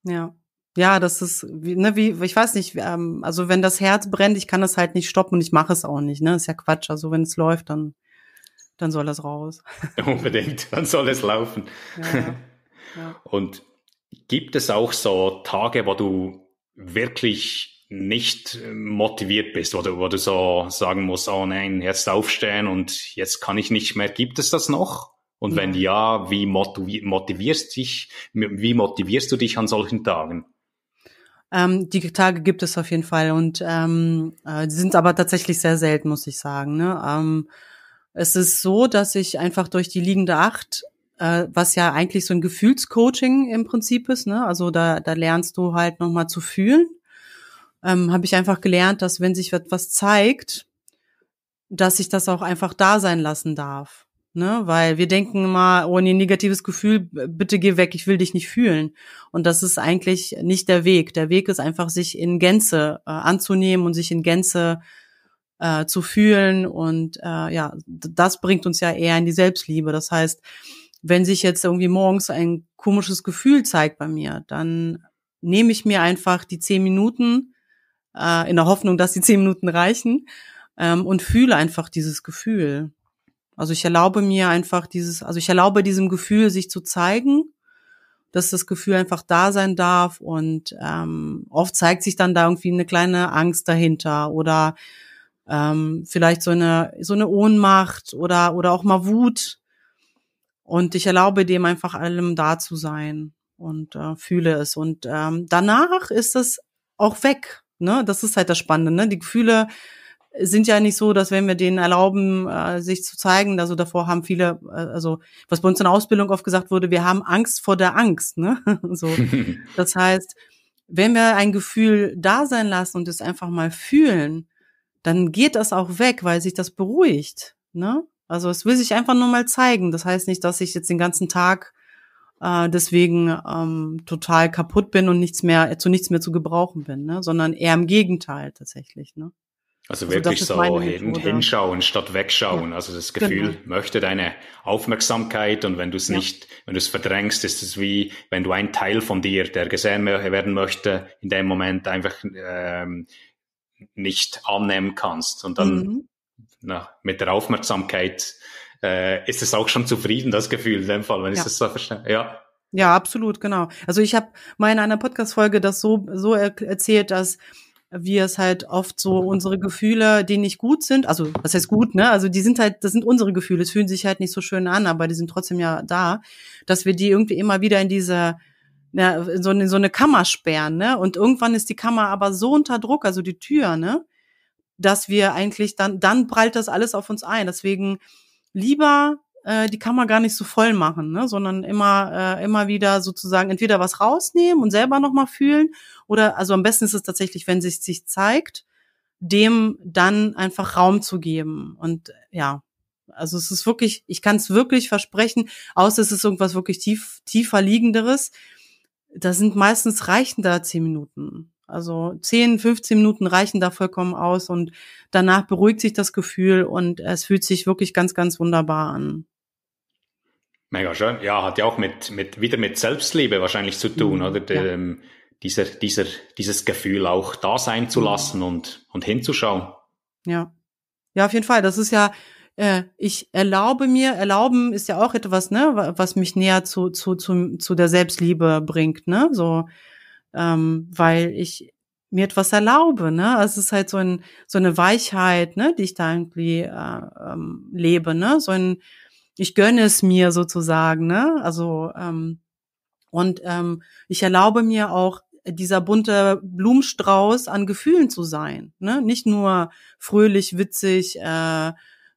Ja. Ja, das ist, ne, wie, ich weiß nicht, ähm, also wenn das Herz brennt, ich kann das halt nicht stoppen und ich mache es auch nicht, ne? Ist ja Quatsch. Also wenn es läuft, dann, dann soll das raus. Unbedingt, dann soll es laufen. Ja, ja. Ja. Und gibt es auch so Tage, wo du wirklich nicht äh, motiviert bist oder wo du so sagen musst, oh nein, jetzt aufstehen und jetzt kann ich nicht mehr. Gibt es das noch? Und ja. wenn ja, wie motivierst dich, wie motivierst du dich an solchen Tagen? Ähm, die Tage gibt es auf jeden Fall und ähm, äh, die sind aber tatsächlich sehr selten, muss ich sagen. Ne? Ähm, es ist so, dass ich einfach durch die liegende Acht, äh, was ja eigentlich so ein Gefühlscoaching im Prinzip ist, ne? also da, da lernst du halt nochmal zu fühlen ähm, habe ich einfach gelernt, dass wenn sich etwas zeigt, dass ich das auch einfach da sein lassen darf. Ne? Weil wir denken immer, oh nee, negatives Gefühl, bitte geh weg, ich will dich nicht fühlen. Und das ist eigentlich nicht der Weg. Der Weg ist einfach, sich in Gänze äh, anzunehmen und sich in Gänze äh, zu fühlen. Und äh, ja, das bringt uns ja eher in die Selbstliebe. Das heißt, wenn sich jetzt irgendwie morgens ein komisches Gefühl zeigt bei mir, dann nehme ich mir einfach die zehn Minuten, äh, in der Hoffnung, dass die zehn Minuten reichen ähm, und fühle einfach dieses Gefühl. Also ich erlaube mir einfach dieses, also ich erlaube diesem Gefühl, sich zu zeigen, dass das Gefühl einfach da sein darf und ähm, oft zeigt sich dann da irgendwie eine kleine Angst dahinter oder ähm, vielleicht so eine so eine Ohnmacht oder oder auch mal Wut und ich erlaube dem einfach allem da zu sein und äh, fühle es und ähm, danach ist es auch weg Ne? Das ist halt das Spannende. Ne? Die Gefühle sind ja nicht so, dass wenn wir denen erlauben, äh, sich zu zeigen, also davor haben viele, äh, also was bei uns in der Ausbildung oft gesagt wurde, wir haben Angst vor der Angst. Ne? so, das heißt, wenn wir ein Gefühl da sein lassen und es einfach mal fühlen, dann geht das auch weg, weil sich das beruhigt. Ne? Also es will sich einfach nur mal zeigen. Das heißt nicht, dass ich jetzt den ganzen Tag äh, deswegen ähm, total kaputt bin und nichts mehr zu nichts mehr zu gebrauchen bin, ne? sondern eher im Gegenteil tatsächlich. Ne? Also, also wirklich also so hin, hinschauen statt wegschauen. Ja. Also das genau. Gefühl genau. möchte deine Aufmerksamkeit und wenn du es ja. nicht, wenn du es verdrängst, ist es wie, wenn du ein Teil von dir, der gesehen werden möchte, in dem Moment einfach ähm, nicht annehmen kannst und dann mhm. na, mit der Aufmerksamkeit äh, ist es auch schon zufrieden, das Gefühl in dem Fall, wenn ja. ich das so verstehe. Ja. Ja, absolut, genau. Also ich habe mal in einer Podcast-Folge das so, so er erzählt, dass wir es halt oft so unsere Gefühle, die nicht gut sind, also was heißt gut, ne? Also die sind halt, das sind unsere Gefühle, es fühlen sich halt nicht so schön an, aber die sind trotzdem ja da, dass wir die irgendwie immer wieder in diese ja, so, eine, in so eine Kammer sperren, ne? Und irgendwann ist die Kammer aber so unter Druck, also die Tür, ne? Dass wir eigentlich dann, dann prallt das alles auf uns ein. Deswegen lieber äh, die Kammer gar nicht so voll machen, ne? sondern immer, äh, immer wieder sozusagen entweder was rausnehmen und selber nochmal fühlen oder also am besten ist es tatsächlich, wenn sich sich zeigt, dem dann einfach Raum zu geben. Und äh, ja, also es ist wirklich, ich kann es wirklich versprechen, außer es ist irgendwas wirklich tief, tiefer liegenderes. Da sind meistens reichen da zehn Minuten. Also 10, 15 Minuten reichen da vollkommen aus und danach beruhigt sich das Gefühl und es fühlt sich wirklich ganz, ganz wunderbar an. Mega schön. Ja, hat ja auch mit, mit, wieder mit Selbstliebe wahrscheinlich zu tun, mhm, oder? Dem, ja. Ähm, dieser, dieser, dieses Gefühl auch da sein zu mhm. lassen und, und hinzuschauen. Ja. Ja, auf jeden Fall. Das ist ja, äh, ich erlaube mir, erlauben ist ja auch etwas, ne, was mich näher zu, zu, zu, zu der Selbstliebe bringt, ne? So, ähm, weil ich mir etwas erlaube. Ne? Also es ist halt so, ein, so eine Weichheit, ne, die ich da irgendwie äh, ähm, lebe. Ne? So ein, ich gönne es mir sozusagen. Ne? Also ähm, und ähm, ich erlaube mir auch dieser bunte Blumenstrauß an Gefühlen zu sein. Ne? Nicht nur fröhlich, witzig, äh,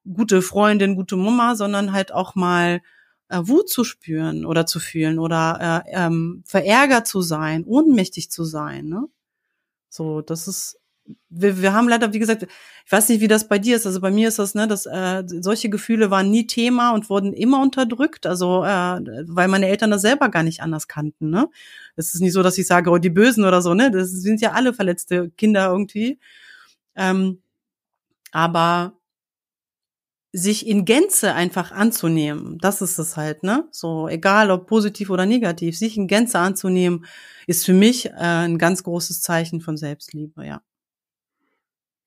gute Freundin, gute Mama, sondern halt auch mal äh, Wut zu spüren oder zu fühlen oder äh, ähm, verärgert zu sein, ohnmächtig zu sein. Ne? So, das ist, wir, wir haben leider, wie gesagt, ich weiß nicht, wie das bei dir ist. Also bei mir ist das, ne, dass äh, solche Gefühle waren nie Thema und wurden immer unterdrückt. Also äh, weil meine Eltern das selber gar nicht anders kannten. Ne, es ist nicht so, dass ich sage, oh die Bösen oder so. Ne, das sind ja alle verletzte Kinder irgendwie. Ähm, aber sich in Gänze einfach anzunehmen. Das ist es halt, ne? So, egal ob positiv oder negativ, sich in Gänze anzunehmen, ist für mich äh, ein ganz großes Zeichen von Selbstliebe, ja.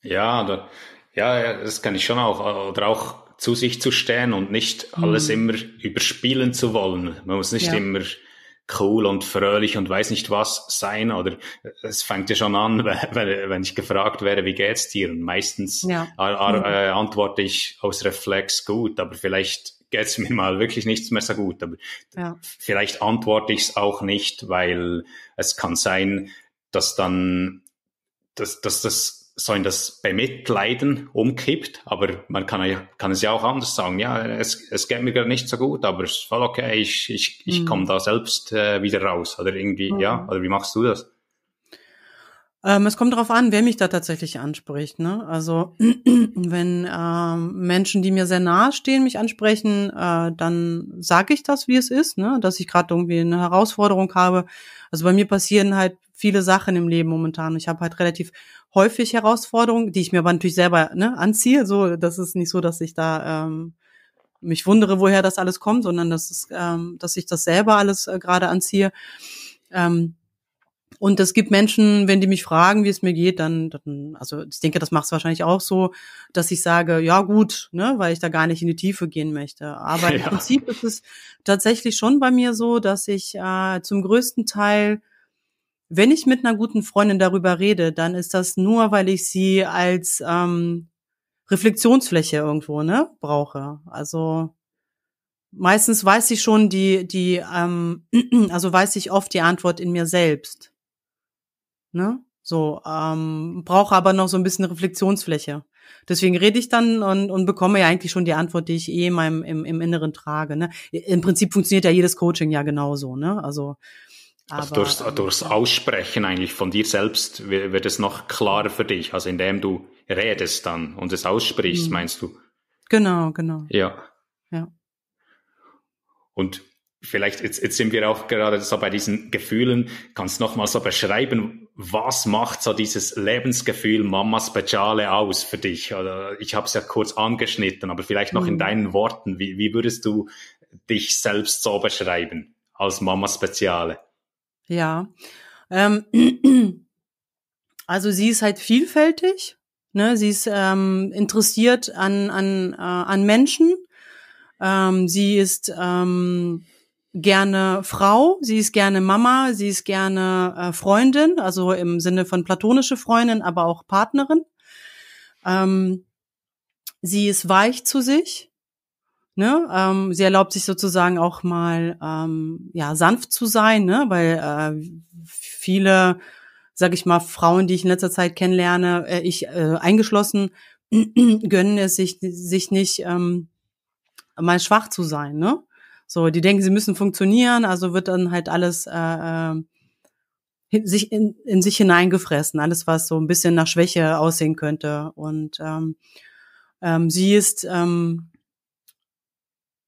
Ja, da, ja, das kann ich schon auch, äh, oder auch zu sich zu stehen und nicht alles mhm. immer überspielen zu wollen. Man muss nicht ja. immer cool und fröhlich und weiß nicht was sein oder es fängt ja schon an, wenn, ich gefragt wäre, wie geht's dir? Und meistens ja. Mhm. äh, antworte ich aus Reflex gut, aber vielleicht geht's mir mal wirklich nichts mehr so gut, aber ja. vielleicht antworte ich es auch nicht, weil es kann sein, dass dann dass, dass das so in das Bemitleiden umkippt, aber man kann, ja, kann es ja auch anders sagen, ja, es, es geht mir gerade nicht so gut, aber es ist voll okay, ich, ich, ich mhm. komme da selbst äh, wieder raus oder irgendwie, mhm. ja, oder wie machst du das? Ähm, es kommt darauf an, wer mich da tatsächlich anspricht. Ne? Also wenn ähm, Menschen, die mir sehr nahe stehen, mich ansprechen, äh, dann sage ich das, wie es ist, ne? dass ich gerade irgendwie eine Herausforderung habe. Also bei mir passieren halt viele Sachen im Leben momentan. Ich habe halt relativ häufig Herausforderungen, die ich mir aber natürlich selber ne, anziehe. So, das ist nicht so, dass ich da ähm, mich wundere, woher das alles kommt, sondern dass, es, ähm, dass ich das selber alles äh, gerade anziehe. Ähm, und es gibt Menschen, wenn die mich fragen, wie es mir geht, dann, dann also ich denke, das machst du wahrscheinlich auch so, dass ich sage, ja gut, ne, weil ich da gar nicht in die Tiefe gehen möchte. Aber ja. im Prinzip ist es tatsächlich schon bei mir so, dass ich äh, zum größten Teil, wenn ich mit einer guten Freundin darüber rede, dann ist das nur, weil ich sie als ähm, Reflexionsfläche irgendwo ne brauche. Also meistens weiß ich schon die die ähm, also weiß ich oft die Antwort in mir selbst. Ne? So, ähm, brauche aber noch so ein bisschen Reflexionsfläche. Deswegen rede ich dann und, und bekomme ja eigentlich schon die Antwort, die ich eh in meinem, im, im Inneren trage. Ne? Im Prinzip funktioniert ja jedes Coaching ja genauso. Ne? Also, also aber, also durchs, ähm, durchs Aussprechen eigentlich von dir selbst wird wird es noch klarer für dich. Also indem du redest dann und es aussprichst, mhm. meinst du? Genau, genau. Ja. Ja. Und vielleicht, jetzt, jetzt sind wir auch gerade so bei diesen Gefühlen. Kannst noch mal so beschreiben, was macht so dieses Lebensgefühl Mama Speciale aus für dich? ich habe es ja kurz angeschnitten, aber vielleicht noch mhm. in deinen Worten, wie, wie würdest du dich selbst so beschreiben als Mama Speziale? Ja, ähm, also sie ist halt vielfältig, ne? sie ist ähm, interessiert an, an, äh, an Menschen, ähm, sie ist... Ähm, gerne Frau, sie ist gerne Mama, sie ist gerne äh, Freundin, also im Sinne von platonische Freundin, aber auch Partnerin. Ähm, sie ist weich zu sich. Ne? Ähm, sie erlaubt sich sozusagen auch mal ähm, ja sanft zu sein, ne? weil äh, viele, sag ich mal, Frauen, die ich in letzter Zeit kennenlerne, äh, ich äh, eingeschlossen, gönnen es sich sich nicht ähm, mal schwach zu sein, ne? So, die denken, sie müssen funktionieren, also wird dann halt alles äh, äh in, sich in, in sich hineingefressen, alles was so ein bisschen nach Schwäche aussehen könnte. Und ähm, ähm, sie ist ähm,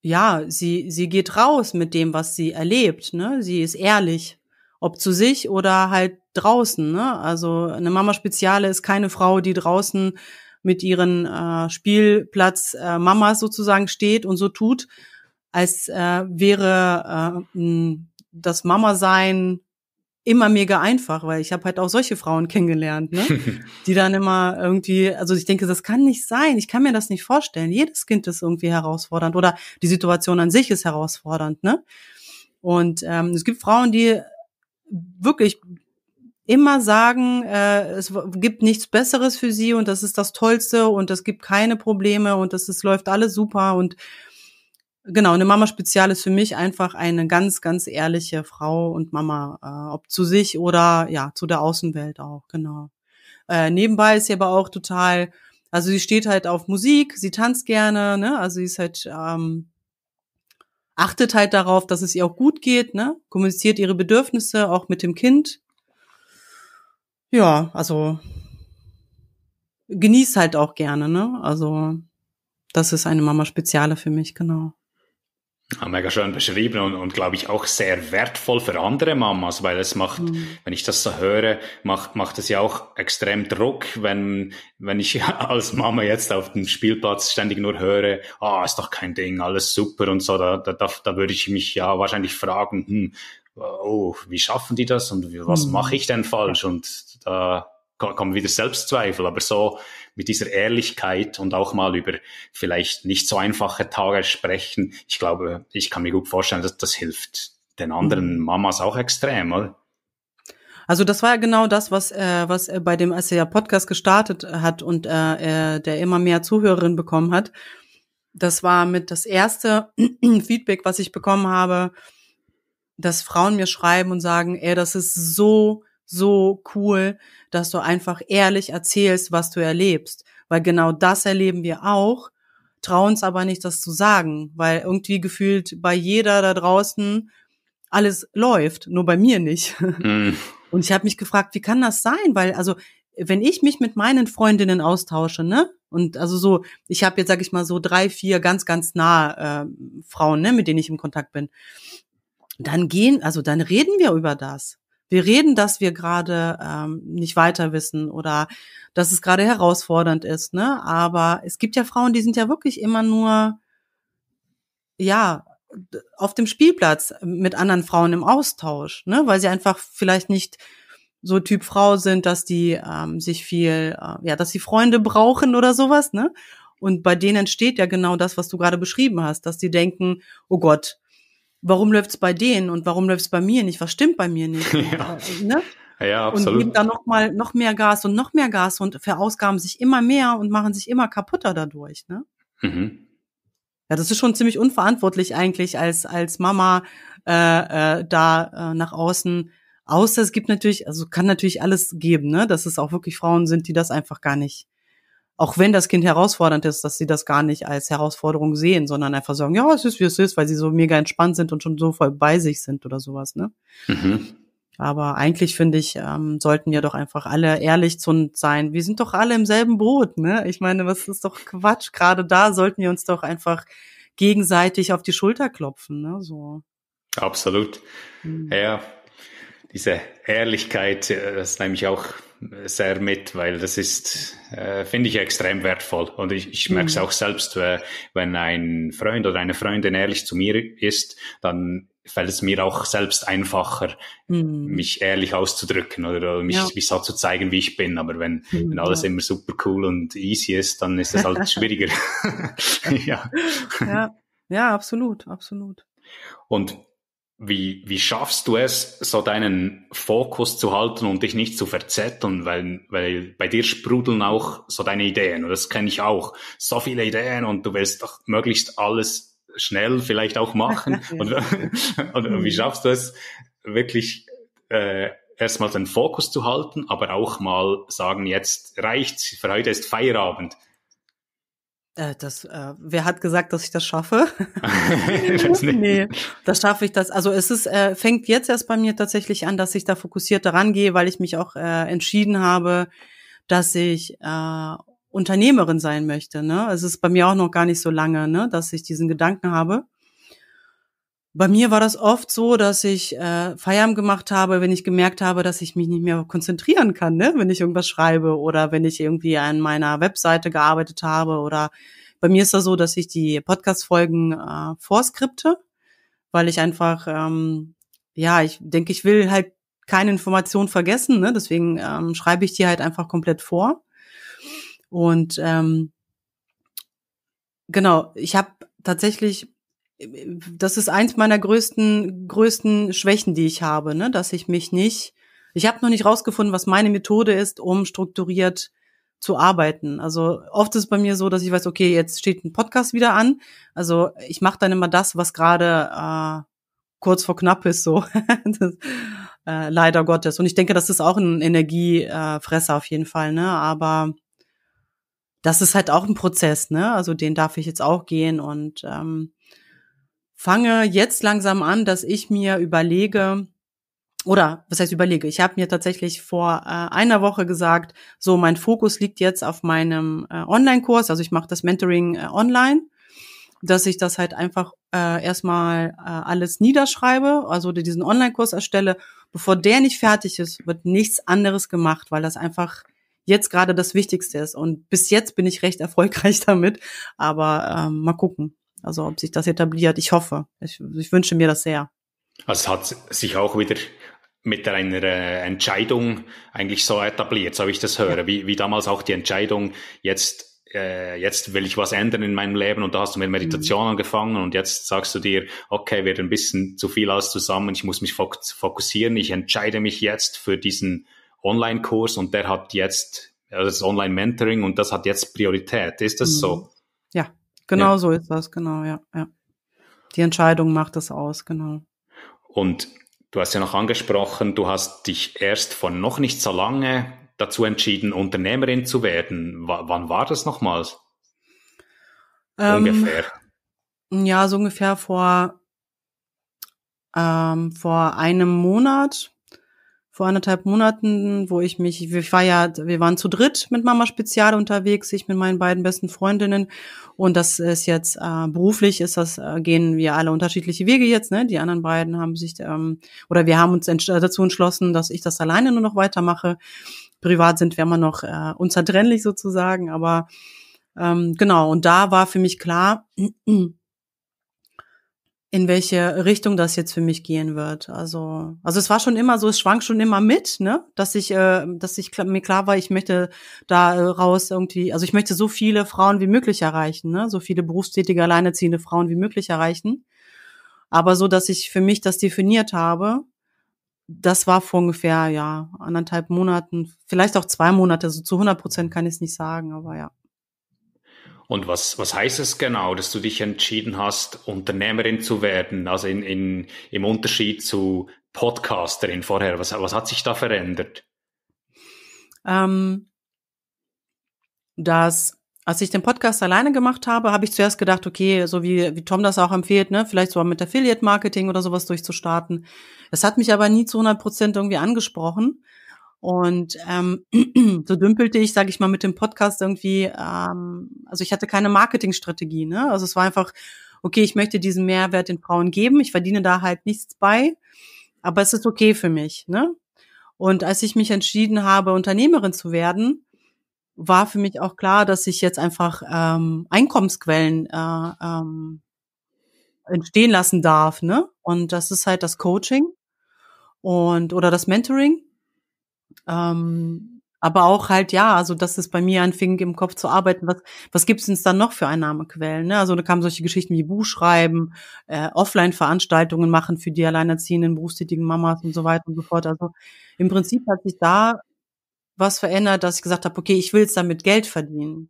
ja, sie sie geht raus mit dem, was sie erlebt. Ne, sie ist ehrlich, ob zu sich oder halt draußen. Ne, also eine Mama Speziale ist keine Frau, die draußen mit ihren äh, Spielplatz äh, Mamas sozusagen steht und so tut, als äh, wäre äh, das Mama-Sein immer mega einfach, weil ich habe halt auch solche Frauen kennengelernt, ne? die dann immer irgendwie, also ich denke, das kann nicht sein, ich kann mir das nicht vorstellen. Jedes Kind ist irgendwie herausfordernd oder die Situation an sich ist herausfordernd, ne? Und ähm, es gibt Frauen, die wirklich immer sagen, äh, es gibt nichts Besseres für sie und das ist das Tollste und es gibt keine Probleme und das ist, läuft alles super und genau, eine Mama Spezial ist für mich einfach eine ganz, ganz ehrliche Frau und Mama, äh, ob zu sich oder ja, zu der Außenwelt auch, genau. Äh, nebenbei ist sie aber auch total, also sie steht halt auf Musik, sie tanzt gerne, ne? Also sie ist halt, ähm, achtet halt darauf, dass es ihr auch gut geht, ne? Kommuniziert ihre Bedürfnisse auch mit dem Kind. Ja, also genießt halt auch gerne, ne? Also das ist eine Mama Speziale für mich, genau. Ah, mega schön beschrieben und, und glaube ich auch sehr wertvoll für andere Mamas, weil es macht, mhm. wenn ich das so höre, macht, macht es ja auch extrem Druck, wenn, wenn ich als Mama jetzt auf dem Spielplatz ständig nur höre, ah, oh, ist doch kein Ding, alles super und so, da, da, da würde ich mich ja wahrscheinlich fragen, hm, oh, wie schaffen die das und was mhm. mache ich denn falsch und da, kommen wieder Selbstzweifel, aber so mit dieser Ehrlichkeit und auch mal über vielleicht nicht so einfache Tage sprechen, ich glaube, ich kann mir gut vorstellen, dass das hilft den anderen mhm. Mamas auch extrem, oder? Also das war ja genau das, was äh, was er äh, bei dem SEA Podcast gestartet hat und äh, er, äh, der immer mehr Zuhörerinnen bekommen hat. Das war mit das erste Feedback, was ich bekommen habe, dass Frauen mir schreiben und sagen, ey, das ist so so cool, dass du einfach ehrlich erzählst, was du erlebst. Weil genau das erleben wir auch, trauen es aber nicht, das zu sagen, weil irgendwie gefühlt bei jeder da draußen alles läuft, nur bei mir nicht. Mm. Und ich habe mich gefragt, wie kann das sein? Weil, also, wenn ich mich mit meinen Freundinnen austausche, ne? Und also so, ich habe jetzt, sag ich mal, so drei, vier ganz, ganz nah äh, Frauen, ne, mit denen ich im Kontakt bin. Dann gehen, also dann reden wir über das wir reden, dass wir gerade ähm, nicht weiter wissen oder dass es gerade herausfordernd ist, ne? Aber es gibt ja Frauen, die sind ja wirklich immer nur, ja, auf dem Spielplatz mit anderen Frauen im Austausch, ne? Weil sie einfach vielleicht nicht so Typ Frau sind, dass die ähm, sich viel, äh, ja, dass sie Freunde brauchen oder sowas, ne? Und bei denen entsteht ja genau das, was du gerade beschrieben hast, dass die denken, oh Gott, warum läuft's bei denen und warum läuft's bei mir nicht? Was stimmt bei mir nicht? ja. Ne? Ja, absolut. Und geben da noch mal noch mehr Gas und noch mehr Gas und verausgaben sich immer mehr und machen sich immer kaputter dadurch. Ne? Mhm. Ja, das ist schon ziemlich unverantwortlich eigentlich als als Mama äh, äh, da äh, nach außen. Außer es gibt natürlich, also kann natürlich alles geben, ne? Dass es auch wirklich Frauen sind, die das einfach gar nicht auch wenn das Kind herausfordernd ist, dass sie das gar nicht als Herausforderung sehen, sondern einfach sagen, ja, es ist, wie es ist, weil sie so mega entspannt sind und schon so voll bei sich sind oder sowas, ne? Mhm. Aber eigentlich finde ich, ähm, sollten wir doch einfach alle ehrlich zu uns sein. Wir sind doch alle im selben Boot, ne? Ich meine, was ist doch Quatsch. Gerade da sollten wir uns doch einfach gegenseitig auf die Schulter klopfen, ne? So. Absolut. Mhm. Ja, diese Ehrlichkeit, äh, das nehme ich auch sehr mit, weil das ist, äh, finde ich extrem wertvoll. Und ich, ich merke es mhm. auch selbst, äh, wenn ein Freund oder eine Freundin ehrlich zu mir ist, dann fällt es mir auch selbst einfacher, mm. mich ehrlich auszudrücken oder, oder mich, ja. mich so zu zeigen, wie ich bin. Aber wenn, mm, wenn alles ja. immer super cool und easy ist, dann ist es halt schwieriger. ja. ja. ja, absolut, absolut. Und wie, wie schaffst du es, so deinen Fokus zu halten und dich nicht zu verzetteln, weil, weil bei dir sprudeln auch so deine Ideen. Und das kenne ich auch. So viele Ideen und du willst doch möglichst alles schnell vielleicht auch machen. und, und, mhm. wie schaffst du es, wirklich äh, erstmal den Fokus zu halten, aber auch mal sagen, jetzt reicht's, für heute ist Feierabend. Äh, das, äh, wer hat gesagt, dass ich das schaffe? nee, das schaffe ich das. Also es ist, äh, fängt jetzt erst bei mir tatsächlich an, dass ich da fokussiert daran gehe, weil ich mich auch äh, entschieden habe, dass ich äh, Unternehmerin sein möchte. Ne? Es ist bei mir auch noch gar nicht so lange, ne, dass ich diesen Gedanken habe bei mir war das oft so, dass ich äh, Feiern gemacht habe, wenn ich gemerkt habe, dass ich mich nicht mehr konzentrieren kann, ne? wenn ich irgendwas schreibe oder wenn ich irgendwie an meiner Webseite gearbeitet habe. Oder bei mir ist das so, dass ich die Podcast-Folgen äh, vorskripte, weil ich einfach, ähm, ja, ich denke, ich will halt keine Information vergessen, ne? deswegen ähm, schreibe ich die halt einfach komplett vor. Und ähm, genau, ich habe tatsächlich das ist eins meiner größten, größten Schwächen, die ich habe, ne? dass ich mich nicht, ich habe noch nicht rausgefunden, was meine Methode ist, um strukturiert zu arbeiten. Also oft ist es bei mir so, dass ich weiß, okay, jetzt steht ein Podcast wieder an. Also ich mache dann immer das, was gerade äh, kurz vor knapp ist, so. das, äh, leider Gottes. Und ich denke, das ist auch ein Energiefresser auf jeden Fall, ne? Aber das ist halt auch ein Prozess, ne? Also den darf ich jetzt auch gehen und ähm, fange jetzt langsam an, dass ich mir überlege, oder was heißt überlege, ich habe mir tatsächlich vor äh, einer Woche gesagt, so mein Fokus liegt jetzt auf meinem äh, Online-Kurs, also ich mache das Mentoring äh, online, dass ich das halt einfach äh, erstmal äh, alles niederschreibe, also diesen Online-Kurs erstelle. Bevor der nicht fertig ist, wird nichts anderes gemacht, weil das einfach jetzt gerade das Wichtigste ist. Und bis jetzt bin ich recht erfolgreich damit, aber äh, mal gucken. Also ob sich das etabliert, ich hoffe. Ich, ich wünsche mir das sehr. Also es hat sich auch wieder mit einer Entscheidung eigentlich so etabliert, so wie ich das höre, wie, wie damals auch die Entscheidung, jetzt, äh, jetzt will ich was ändern in meinem Leben und da hast du mit Meditation mhm. angefangen und jetzt sagst du dir, okay, wird ein bisschen zu viel alles zusammen, ich muss mich fokussieren, ich entscheide mich jetzt für diesen Online-Kurs und der hat jetzt, also das Online-Mentoring und das hat jetzt Priorität. Ist das mhm. so? Genau ja. so ist das, genau, ja, ja. Die Entscheidung macht das aus, genau. Und du hast ja noch angesprochen, du hast dich erst vor noch nicht so lange dazu entschieden, Unternehmerin zu werden. W wann war das nochmals? Ähm, ungefähr. Ja, so ungefähr vor, ähm, vor einem Monat vor anderthalb Monaten, wo ich mich, wir war ja, wir waren zu dritt mit Mama Spezial unterwegs, ich mit meinen beiden besten Freundinnen. Und das ist jetzt äh, beruflich, ist das, äh, gehen wir alle unterschiedliche Wege jetzt, ne? Die anderen beiden haben sich, ähm, oder wir haben uns entsch äh, dazu entschlossen, dass ich das alleine nur noch weitermache. Privat sind wir immer noch äh, unzertrennlich sozusagen, aber ähm, genau, und da war für mich klar, in welche Richtung das jetzt für mich gehen wird. Also, also es war schon immer so, es schwank schon immer mit, ne, dass ich, äh, dass ich mir klar war, ich möchte da äh, raus irgendwie, also ich möchte so viele Frauen wie möglich erreichen, ne, so viele berufstätige, alleinerziehende Frauen wie möglich erreichen. Aber so, dass ich für mich das definiert habe, das war vor ungefähr, ja, anderthalb Monaten, vielleicht auch zwei Monate, so also zu 100 Prozent kann ich es nicht sagen, aber ja. Und was, was heißt es genau, dass du dich entschieden hast, Unternehmerin zu werden? Also in, in, im Unterschied zu Podcasterin vorher. Was, was hat sich da verändert? Ähm, dass als ich den Podcast alleine gemacht habe, habe ich zuerst gedacht, okay, so wie, wie Tom das auch empfiehlt, ne, vielleicht sogar mit Affiliate Marketing oder sowas durchzustarten. Es hat mich aber nie zu 100 Prozent irgendwie angesprochen. Und ähm, so dümpelte ich, sage ich mal, mit dem Podcast irgendwie, ähm, also ich hatte keine Marketingstrategie, ne? Also es war einfach, okay, ich möchte diesen Mehrwert den Frauen geben, ich verdiene da halt nichts bei, aber es ist okay für mich, ne? Und als ich mich entschieden habe, Unternehmerin zu werden, war für mich auch klar, dass ich jetzt einfach ähm, Einkommensquellen äh, ähm, entstehen lassen darf, ne? Und das ist halt das Coaching und oder das Mentoring ähm, aber auch halt, ja, also dass es bei mir anfing, im Kopf zu arbeiten, was, was gibt's denn dann noch für Einnahmequellen? Ne? Also da kamen solche Geschichten wie Buchschreiben, äh, Offline-Veranstaltungen machen für die alleinerziehenden, berufstätigen Mamas und so weiter und so fort. Also im Prinzip hat sich da was verändert, dass ich gesagt habe, okay, ich will jetzt damit Geld verdienen.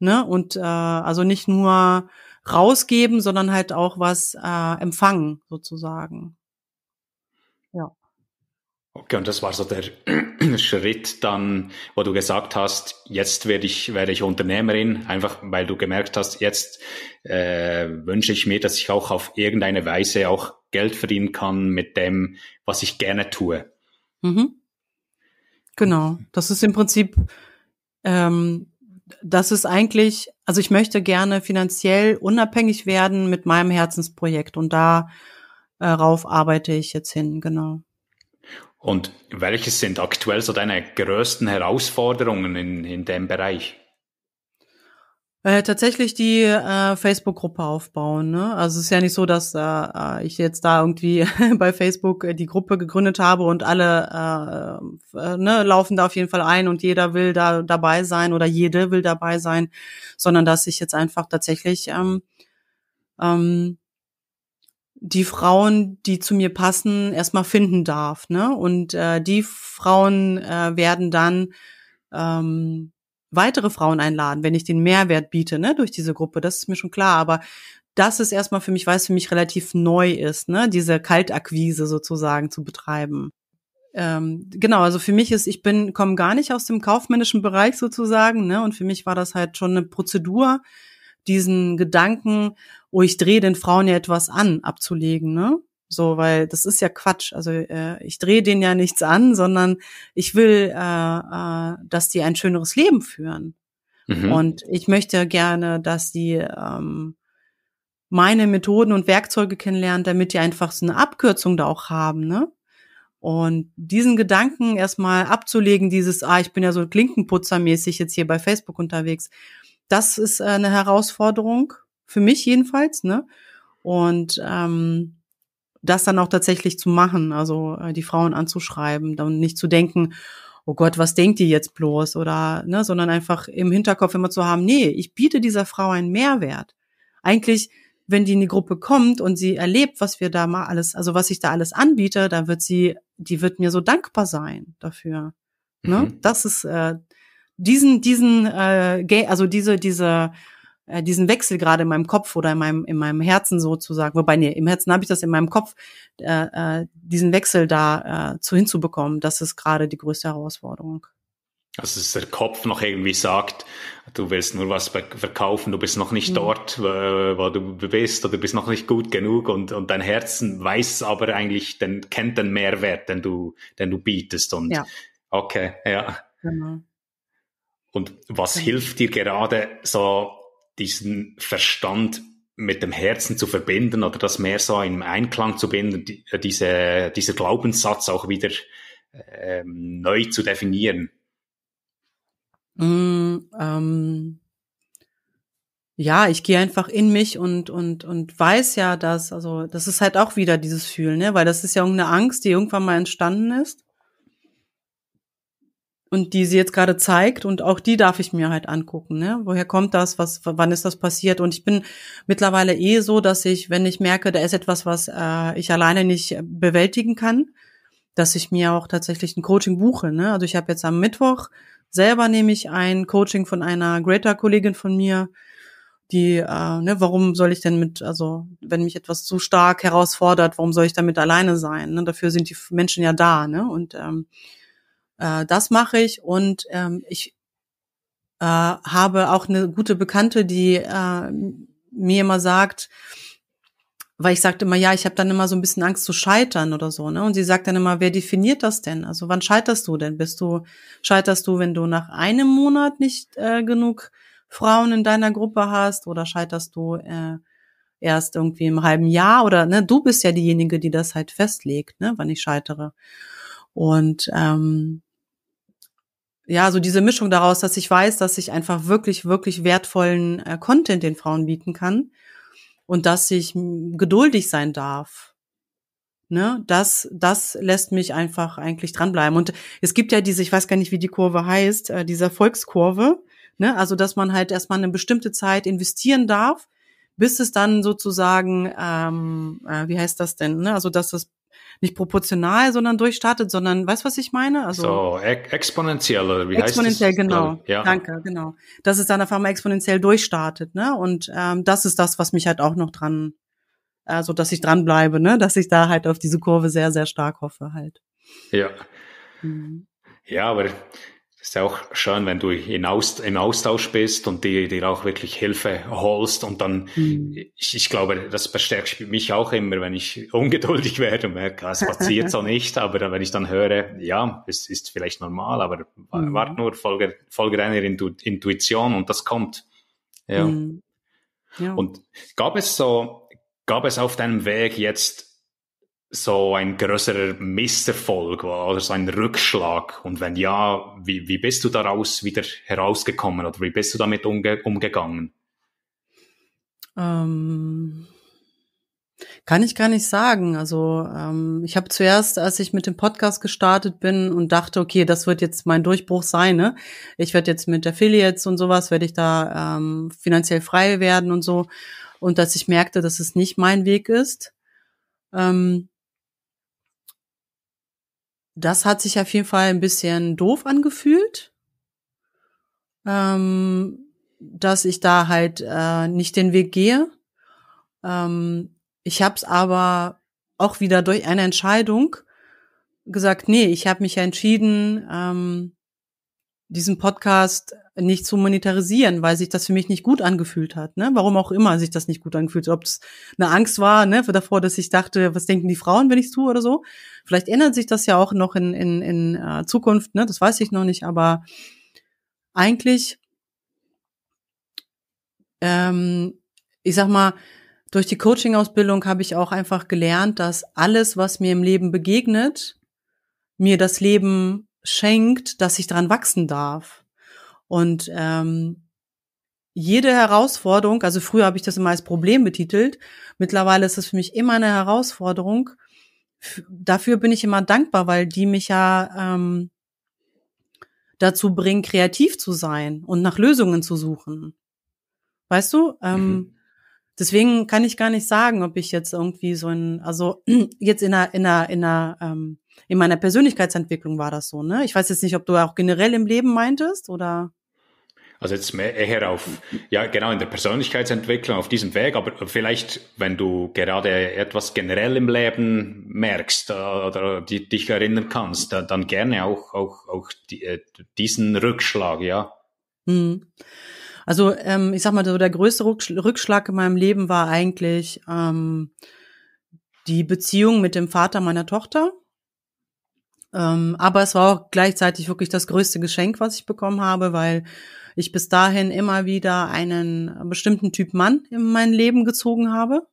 Ne? Und äh, also nicht nur rausgeben, sondern halt auch was äh, empfangen, sozusagen. Okay, und das war so der Schritt dann, wo du gesagt hast, jetzt werde ich, werde ich Unternehmerin, einfach weil du gemerkt hast, jetzt äh, wünsche ich mir, dass ich auch auf irgendeine Weise auch Geld verdienen kann mit dem, was ich gerne tue. Mhm. Genau, das ist im Prinzip, ähm, das ist eigentlich, also ich möchte gerne finanziell unabhängig werden mit meinem Herzensprojekt und darauf arbeite ich jetzt hin, genau. Und welches sind aktuell so deine größten Herausforderungen in, in dem Bereich? Äh, tatsächlich die äh, Facebook-Gruppe aufbauen. Ne? Also es ist ja nicht so, dass äh, äh ich jetzt da irgendwie bei Facebook äh, die Gruppe gegründet habe und alle äh, äh, ne, laufen da auf jeden Fall ein und jeder will da dabei sein oder jede will dabei sein, sondern dass ich jetzt einfach tatsächlich ähm, ähm, die Frauen, die zu mir passen, erstmal finden darf. Ne? Und äh, die Frauen äh, werden dann ähm, weitere Frauen einladen, wenn ich den Mehrwert biete, ne, durch diese Gruppe. Das ist mir schon klar. Aber das ist erstmal für mich, weil es für mich relativ neu ist, ne, diese Kaltakquise sozusagen zu betreiben. Ähm, genau, also für mich ist, ich bin, komme gar nicht aus dem kaufmännischen Bereich sozusagen, ne, und für mich war das halt schon eine Prozedur, diesen Gedanken, oh, ich drehe den Frauen ja etwas an, abzulegen, ne? So, weil das ist ja Quatsch. Also äh, ich drehe denen ja nichts an, sondern ich will, äh, äh, dass die ein schöneres Leben führen. Mhm. Und ich möchte gerne, dass die ähm, meine Methoden und Werkzeuge kennenlernen, damit die einfach so eine Abkürzung da auch haben, ne? Und diesen Gedanken erstmal abzulegen, dieses, ah, ich bin ja so Klinkenputzermäßig jetzt hier bei Facebook unterwegs, das ist äh, eine Herausforderung, für mich jedenfalls, ne? Und ähm, das dann auch tatsächlich zu machen, also äh, die Frauen anzuschreiben, dann nicht zu denken, oh Gott, was denkt die jetzt bloß? Oder, ne, sondern einfach im Hinterkopf immer zu haben, nee, ich biete dieser Frau einen Mehrwert. Eigentlich, wenn die in die Gruppe kommt und sie erlebt, was wir da mal alles, also was ich da alles anbiete, dann wird sie, die wird mir so dankbar sein dafür. Ne? Mhm. Ne? Das ist, äh, diesen, diesen, äh, also diese, diese, äh, diesen Wechsel gerade in meinem Kopf oder in meinem, in meinem Herzen sozusagen, wobei, nee, im Herzen habe ich das in meinem Kopf, äh, äh, diesen Wechsel da äh, zu hinzubekommen, das ist gerade die größte Herausforderung. Also ist der Kopf noch irgendwie sagt, du willst nur was verkaufen, du bist noch nicht mhm. dort, wo du bist, oder du bist noch nicht gut genug und, und dein Herzen weiß aber eigentlich, den, kennt den Mehrwert, den du, den du bietest und ja. okay, ja. Genau. Und was hilft dir gerade so diesen Verstand mit dem Herzen zu verbinden oder das mehr so im Einklang zu binden, äh, diese, dieser Glaubenssatz auch wieder ähm, neu zu definieren? Mm, ähm, ja, ich gehe einfach in mich und, und, und weiß ja, dass, also das ist halt auch wieder dieses Fühlen, ne? weil das ist ja irgendeine Angst, die irgendwann mal entstanden ist und die sie jetzt gerade zeigt und auch die darf ich mir halt angucken. Ne? Woher kommt das? Was, wann ist das passiert? Und ich bin mittlerweile eh so, dass ich, wenn ich merke, da ist etwas, was äh, ich alleine nicht bewältigen kann, dass ich mir auch tatsächlich ein Coaching buche. Ne? Also ich habe jetzt am Mittwoch selber nehme ich ein Coaching von einer Greater Kollegin von mir, die, äh, ne, warum soll ich denn mit, also wenn mich etwas zu stark herausfordert, warum soll ich damit alleine sein? Ne? Dafür sind die Menschen ja da, ne? Und ähm, äh, das mache ich und ähm, ich äh, habe auch eine gute Bekannte, die äh, mir immer sagt, weil ich sagte immer, ja, ich habe dann immer so ein bisschen Angst zu scheitern oder so, ne? Und sie sagt dann immer, wer definiert das denn? Also wann scheiterst du denn? Bist du, scheiterst du, wenn du nach einem Monat nicht äh, genug Frauen in deiner Gruppe hast oder scheiterst du äh, erst irgendwie im halben Jahr oder ne, du bist ja diejenige, die das halt festlegt, ne, wann ich scheitere. Und ähm, ja, so diese Mischung daraus, dass ich weiß, dass ich einfach wirklich, wirklich wertvollen äh, Content den Frauen bieten kann und dass ich geduldig sein darf. Ne, das, das lässt mich einfach eigentlich dranbleiben. Und es gibt ja diese, ich weiß gar nicht, wie die Kurve heißt, äh, diese Erfolgskurve. Ne, also, dass man halt erstmal eine bestimmte Zeit investieren darf, bis es dann sozusagen, ähm, äh, wie heißt das denn? Ne? Also, dass das nicht proportional, sondern durchstartet, sondern weißt was ich meine? Also so, e exponentiell, oder wie heißt das? Exponentiell, genau. Ja. Danke, genau. Dass es dann auf einmal exponentiell durchstartet, ne? Und ähm, das ist das, was mich halt auch noch dran, also dass ich dranbleibe, ne? Dass ich da halt auf diese Kurve sehr, sehr stark hoffe halt. Ja. Mhm. Ja, aber ist ja auch schön, wenn du hinaus, im Austausch bist und dir, dir auch wirklich Hilfe holst und dann, mhm. ich, ich glaube, das bestärkt mich auch immer, wenn ich ungeduldig werde und merke, ah, es passiert so nicht, aber wenn ich dann höre, ja, es ist vielleicht normal, aber mhm. warte nur, folge, folge deiner Intu Intuition und das kommt. Ja. Mhm. ja. Und gab es so, gab es auf deinem Weg jetzt so ein größerer Misserfolg war oder so ein Rückschlag? Und wenn ja, wie, wie bist du daraus wieder herausgekommen oder wie bist du damit umge umgegangen? Ähm, kann ich gar nicht sagen. Also ähm, ich habe zuerst, als ich mit dem Podcast gestartet bin und dachte, okay, das wird jetzt mein Durchbruch sein. Ne? Ich werde jetzt mit Affiliates und sowas, werde ich da ähm, finanziell frei werden und so. Und dass ich merkte, dass es nicht mein Weg ist. Ähm, das hat sich auf jeden Fall ein bisschen doof angefühlt, ähm, dass ich da halt äh, nicht den Weg gehe. Ähm, ich habe es aber auch wieder durch eine Entscheidung gesagt, nee, ich habe mich entschieden, ähm, diesen Podcast nicht zu monetarisieren, weil sich das für mich nicht gut angefühlt hat. Ne? Warum auch immer sich das nicht gut angefühlt. hat. Ob es eine Angst war ne, davor, dass ich dachte, was denken die Frauen, wenn ich es tue oder so. Vielleicht ändert sich das ja auch noch in, in, in äh, Zukunft, ne? das weiß ich noch nicht, aber eigentlich, ähm, ich sag mal, durch die Coaching-Ausbildung habe ich auch einfach gelernt, dass alles, was mir im Leben begegnet, mir das Leben schenkt, dass ich dran wachsen darf. Und ähm, jede Herausforderung, also früher habe ich das immer als Problem betitelt, mittlerweile ist es für mich immer eine Herausforderung. Dafür bin ich immer dankbar, weil die mich ja ähm, dazu bringen, kreativ zu sein und nach Lösungen zu suchen. Weißt du? Ähm, mhm. Deswegen kann ich gar nicht sagen, ob ich jetzt irgendwie so ein, also jetzt in einer, in einer, in einer ähm, in meiner Persönlichkeitsentwicklung war das so, ne? Ich weiß jetzt nicht, ob du auch generell im Leben meintest oder. Also jetzt mehr eher auf, ja genau, in der Persönlichkeitsentwicklung auf diesem Weg, aber vielleicht, wenn du gerade etwas generell im Leben merkst äh, oder dich erinnern kannst, dann gerne auch, auch, auch äh, diesen Rückschlag, ja. Hm. Also ähm, ich sag mal, so der größte Rückschlag in meinem Leben war eigentlich ähm, die Beziehung mit dem Vater meiner Tochter. Ähm, aber es war auch gleichzeitig wirklich das größte Geschenk, was ich bekommen habe, weil ich bis dahin immer wieder einen bestimmten Typ Mann in mein Leben gezogen habe.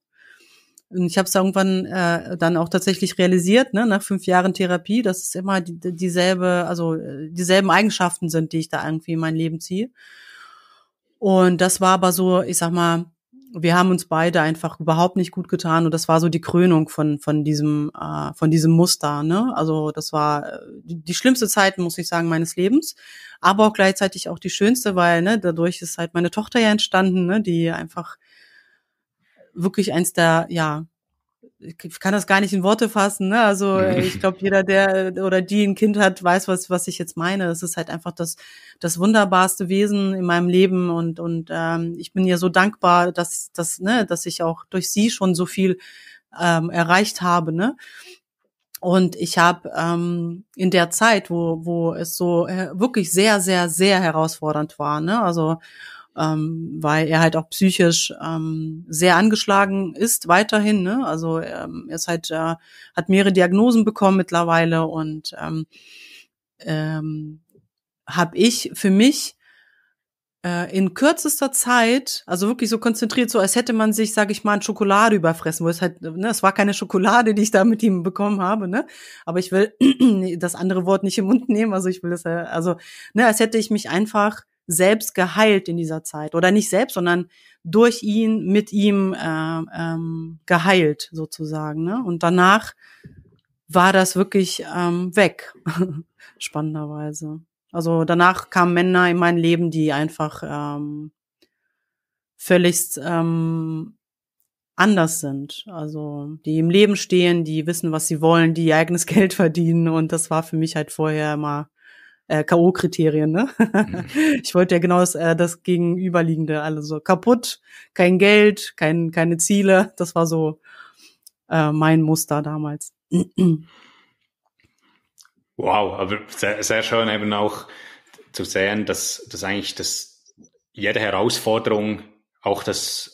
Und ich habe es irgendwann äh, dann auch tatsächlich realisiert, ne, nach fünf Jahren Therapie, dass es immer die, dieselbe, also äh, dieselben Eigenschaften sind, die ich da irgendwie in mein Leben ziehe. Und das war aber so, ich sag mal, wir haben uns beide einfach überhaupt nicht gut getan und das war so die Krönung von von diesem äh, von diesem Muster. Ne? Also das war äh, die, die schlimmste Zeit, muss ich sagen, meines Lebens, aber auch gleichzeitig auch die schönste, weil ne, dadurch ist halt meine Tochter ja entstanden, ne, die einfach wirklich eins der ja ich kann das gar nicht in Worte fassen. Ne? Also mhm. ich glaube, jeder, der oder die ein Kind hat, weiß, was, was ich jetzt meine. Es ist halt einfach das, das wunderbarste Wesen in meinem Leben und, und ähm, ich bin ja so dankbar, dass, dass, ne, dass ich auch durch sie schon so viel ähm, erreicht habe. Ne? Und ich habe ähm, in der Zeit, wo, wo es so äh, wirklich sehr, sehr, sehr herausfordernd war, ne? also ähm, weil er halt auch psychisch ähm, sehr angeschlagen ist weiterhin. Ne? Also ähm, er ist halt äh, hat mehrere Diagnosen bekommen mittlerweile und ähm, ähm, habe ich für mich äh, in kürzester Zeit, also wirklich so konzentriert, so als hätte man sich, sage ich mal, ein Schokolade überfressen, wo es halt, ne, es war keine Schokolade, die ich da mit ihm bekommen habe, ne, aber ich will das andere Wort nicht im Mund nehmen, also ich will das, äh, also, ne, als hätte ich mich einfach selbst geheilt in dieser Zeit oder nicht selbst, sondern durch ihn, mit ihm äh, ähm, geheilt sozusagen. Ne? Und danach war das wirklich ähm, weg, spannenderweise. Also danach kamen Männer in mein Leben, die einfach ähm, völlig ähm, anders sind. Also die im Leben stehen, die wissen, was sie wollen, die ihr eigenes Geld verdienen. Und das war für mich halt vorher immer äh, K.O.-Kriterien, ne? Mhm. ich wollte ja genau das, äh, das Gegenüberliegende, also kaputt, kein Geld, kein, keine Ziele. Das war so äh, mein Muster damals. wow, aber sehr, sehr schön eben auch zu sehen, dass, dass eigentlich das, jede Herausforderung auch das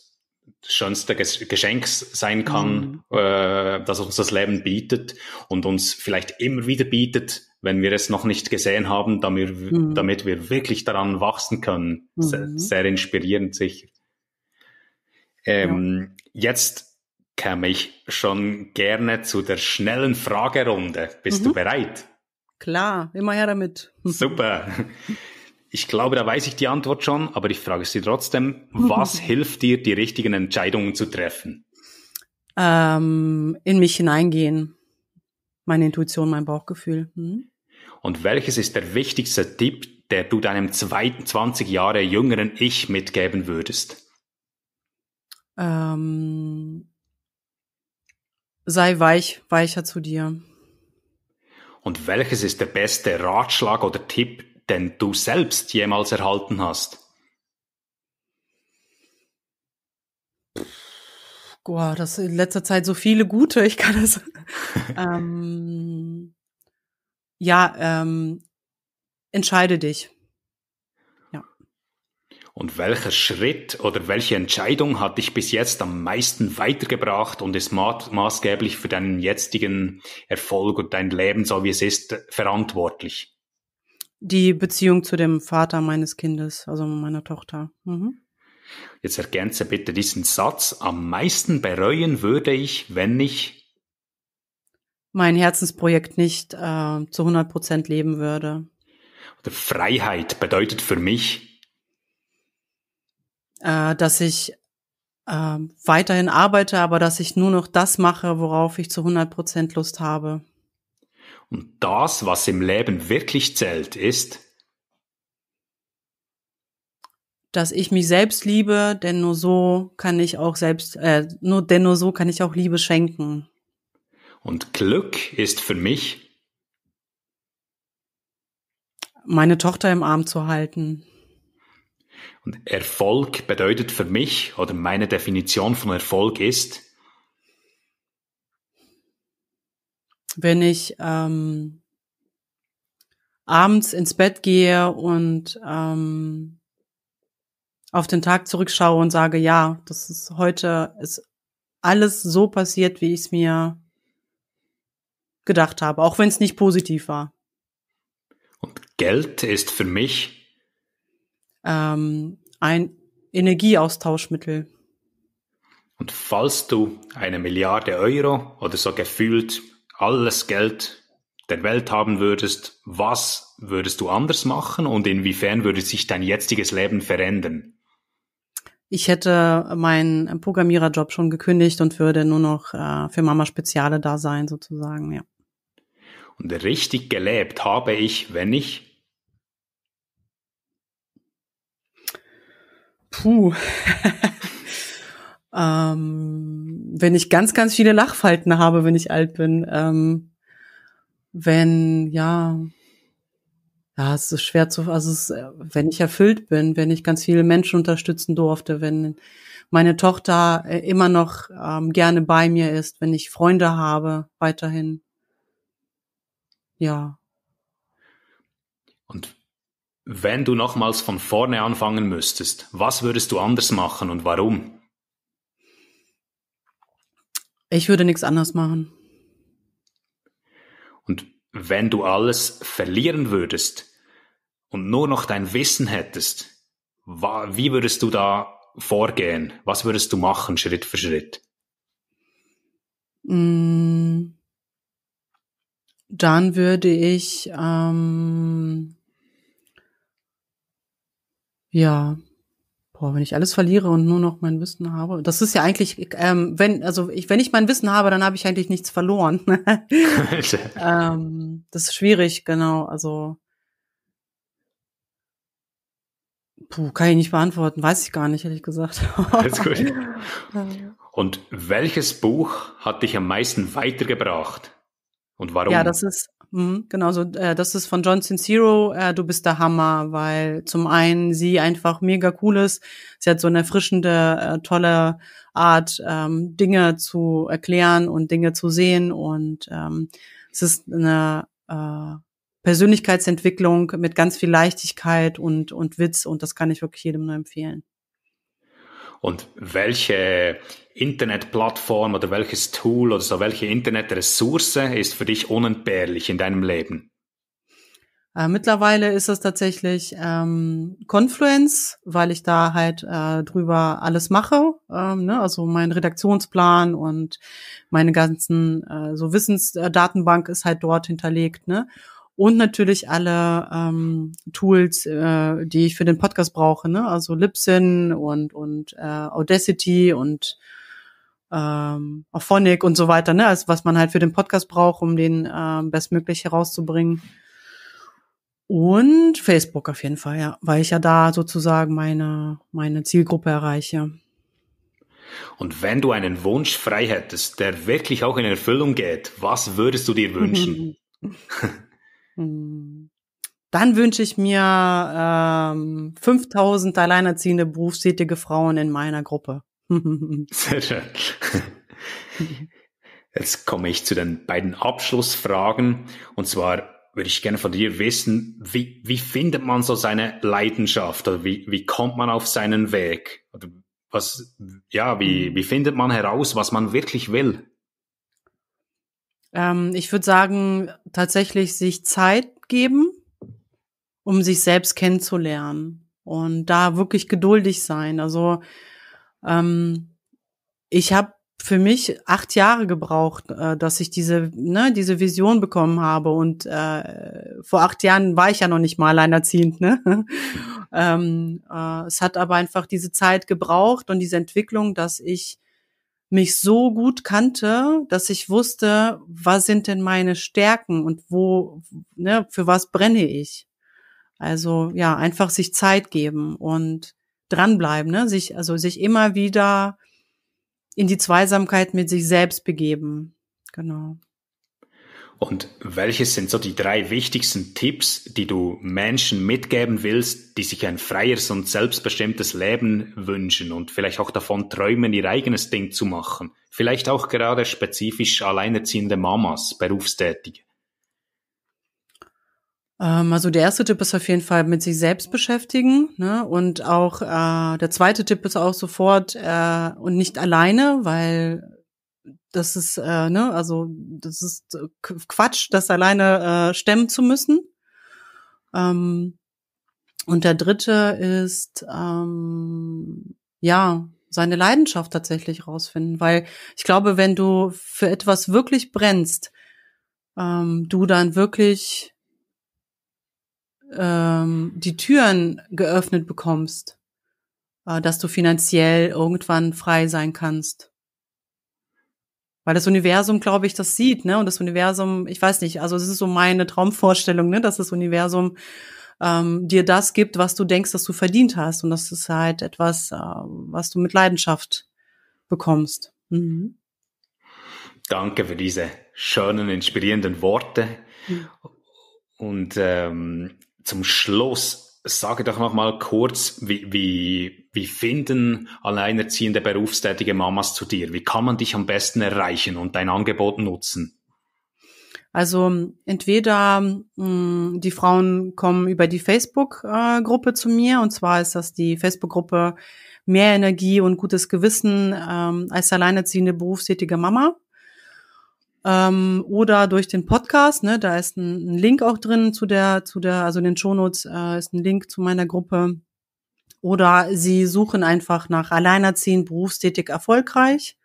schönste Geschenk sein kann, mhm. äh, das uns das Leben bietet und uns vielleicht immer wieder bietet, wenn wir es noch nicht gesehen haben, damit, mhm. damit wir wirklich daran wachsen können. Sehr, mhm. sehr, inspirierend sicher. Ähm, ja. Jetzt käme ich schon gerne zu der schnellen Fragerunde. Bist mhm. du bereit? Klar, immer her damit. Super. Ich glaube, da weiß ich die Antwort schon, aber ich frage sie trotzdem. Was hilft dir, die richtigen Entscheidungen zu treffen? Ähm, in mich hineingehen meine Intuition, mein Bauchgefühl. Hm? Und welches ist der wichtigste Tipp, der du deinem zweiten, 20 Jahre jüngeren Ich mitgeben würdest? Ähm, sei weich, weicher zu dir. Und welches ist der beste Ratschlag oder Tipp, den du selbst jemals erhalten hast? Boah, das sind in letzter Zeit so viele gute, ich kann das ähm, ja, ähm, entscheide dich. Ja. Und welcher Schritt oder welche Entscheidung hat dich bis jetzt am meisten weitergebracht und ist ma maßgeblich für deinen jetzigen Erfolg und dein Leben, so wie es ist, verantwortlich? Die Beziehung zu dem Vater meines Kindes, also meiner Tochter. Mhm. Jetzt ergänze bitte diesen Satz. Am meisten bereuen würde ich, wenn ich mein Herzensprojekt nicht äh, zu 100 Prozent leben würde. Oder Freiheit bedeutet für mich, äh, dass ich äh, weiterhin arbeite, aber dass ich nur noch das mache, worauf ich zu 100 Prozent Lust habe. Und das, was im Leben wirklich zählt, ist, dass ich mich selbst liebe, denn nur so kann ich auch selbst, äh, nur denn nur so kann ich auch Liebe schenken. Und Glück ist für mich, meine Tochter im Arm zu halten. Und Erfolg bedeutet für mich, oder meine Definition von Erfolg ist, wenn ich ähm, abends ins Bett gehe und ähm, auf den Tag zurückschaue und sage, ja, das ist heute ist alles so passiert, wie ich es mir gedacht habe, auch wenn es nicht positiv war. Und Geld ist für mich ähm, ein Energieaustauschmittel. Und falls du eine Milliarde Euro oder so gefühlt alles Geld der Welt haben würdest, was würdest du anders machen und inwiefern würde sich dein jetziges Leben verändern? Ich hätte meinen Programmiererjob schon gekündigt und würde nur noch äh, für Mama Speziale da sein, sozusagen, ja. Und richtig gelebt habe ich, wenn ich. Puh. ähm, wenn ich ganz, ganz viele Lachfalten habe, wenn ich alt bin. Ähm, wenn, ja. Ja, es ist schwer zu, also es, wenn ich erfüllt bin, wenn ich ganz viele Menschen unterstützen durfte, wenn meine Tochter äh, immer noch ähm, gerne bei mir ist, wenn ich Freunde habe, weiterhin. Ja. Und wenn du nochmals von vorne anfangen müsstest, was würdest du anders machen und warum? Ich würde nichts anders machen. Und wenn du alles verlieren würdest und nur noch dein Wissen hättest, wie würdest du da vorgehen? Was würdest du machen, Schritt für Schritt? Mmh dann würde ich, ähm, ja, boah, wenn ich alles verliere und nur noch mein Wissen habe, das ist ja eigentlich, ähm, wenn, also ich, wenn ich mein Wissen habe, dann habe ich eigentlich nichts verloren. ähm, das ist schwierig, genau, also. Puh, kann ich nicht beantworten, weiß ich gar nicht, ehrlich gesagt. Alles gut. Und welches Buch hat dich am meisten weitergebracht? Und warum? Ja, das ist mh, hm, genau so. Äh, das ist von John Sincero. Äh, du bist der Hammer, weil zum einen sie einfach mega cool ist. Sie hat so eine erfrischende, äh, tolle Art, ähm, Dinge zu erklären und Dinge zu sehen. Und ähm, es ist eine äh, Persönlichkeitsentwicklung mit ganz viel Leichtigkeit und, und Witz und das kann ich wirklich jedem nur empfehlen und welche Internetplattform oder welches Tool oder so welche Internetressource ist für dich unentbehrlich in deinem Leben? Äh, mittlerweile ist es tatsächlich ähm, Confluence, weil ich da halt äh, drüber alles mache, ähm, ne? also mein Redaktionsplan und meine ganzen äh, so Wissensdatenbank ist halt dort hinterlegt, ne? und natürlich alle ähm, Tools, äh, die ich für den Podcast brauche, ne? also Libsyn und, und äh, Audacity und ähm, Auphonic und so weiter, ne? also was man halt für den Podcast braucht, um den äh, bestmöglich herauszubringen. Und Facebook auf jeden Fall, ja, weil ich ja da sozusagen meine, meine Zielgruppe erreiche. Und wenn du einen Wunsch frei hättest, der wirklich auch in Erfüllung geht, was würdest du dir wünschen? Hm. Dann wünsche ich mir ähm, 5000 alleinerziehende berufstätige Frauen in meiner Gruppe. Sehr schön. Jetzt komme ich zu den beiden Abschlussfragen. Und zwar würde ich gerne von dir wissen, wie, wie findet man so seine Leidenschaft oder wie, wie kommt man auf seinen Weg? Oder was, ja, wie, hm. wie findet man heraus, was man wirklich will? Ähm, ich würde sagen, tatsächlich sich Zeit geben, um sich selbst kennenzulernen und da wirklich geduldig sein. Also ähm, ich habe für mich acht Jahre gebraucht, äh, dass ich diese ne, diese Vision bekommen habe und äh, vor acht Jahren war ich ja noch nicht mal alleinerziehend. Ne? ähm, äh, es hat aber einfach diese Zeit gebraucht und diese Entwicklung, dass ich mich so gut kannte, dass ich wusste, was sind denn meine Stärken und wo, ne, für was brenne ich. Also ja, einfach sich Zeit geben und dranbleiben, ne? Sich, also sich immer wieder in die Zweisamkeit mit sich selbst begeben. Genau. Und welches sind so die drei wichtigsten Tipps, die du Menschen mitgeben willst, die sich ein freies und selbstbestimmtes Leben wünschen und vielleicht auch davon träumen, ihr eigenes Ding zu machen? Vielleicht auch gerade spezifisch alleinerziehende Mamas, Berufstätige. Ähm, also der erste Tipp ist auf jeden Fall mit sich selbst beschäftigen. Ne? Und auch äh, der zweite Tipp ist auch sofort äh, und nicht alleine, weil das ist, äh, ne, also das ist äh, Quatsch, das alleine äh, stemmen zu müssen. Ähm, und der dritte ist, ähm, ja, seine Leidenschaft tatsächlich rausfinden, weil ich glaube, wenn du für etwas wirklich brennst, ähm, du dann wirklich ähm, die Türen geöffnet bekommst, äh, dass du finanziell irgendwann frei sein kannst weil das Universum, glaube ich, das sieht, ne? Und das Universum, ich weiß nicht, also es ist so meine Traumvorstellung, ne, dass das Universum ähm, dir das gibt, was du denkst, dass du verdient hast. Und das ist halt etwas, äh, was du mit Leidenschaft bekommst. Mhm. Danke für diese schönen, inspirierenden Worte. Mhm. Und ähm, zum Schluss sage doch noch mal kurz, wie, wie, wie finden alleinerziehende berufstätige Mamas zu dir? Wie kann man dich am besten erreichen und dein Angebot nutzen? Also entweder mh, hm, die Frauen kommen über die Facebook-Gruppe zu mir und zwar ist das die Facebook-Gruppe Mehr Energie und gutes Gewissen ähm, als alleinerziehende berufstätige Mama ähm, oder durch den Podcast. Ne? Da ist ein, ein, Link auch drin zu der, zu der, also in den Shownotes äh, ist ein Link zu meiner Gruppe. Oder sie suchen einfach nach Alleinerziehend, berufstätig, erfolgreich.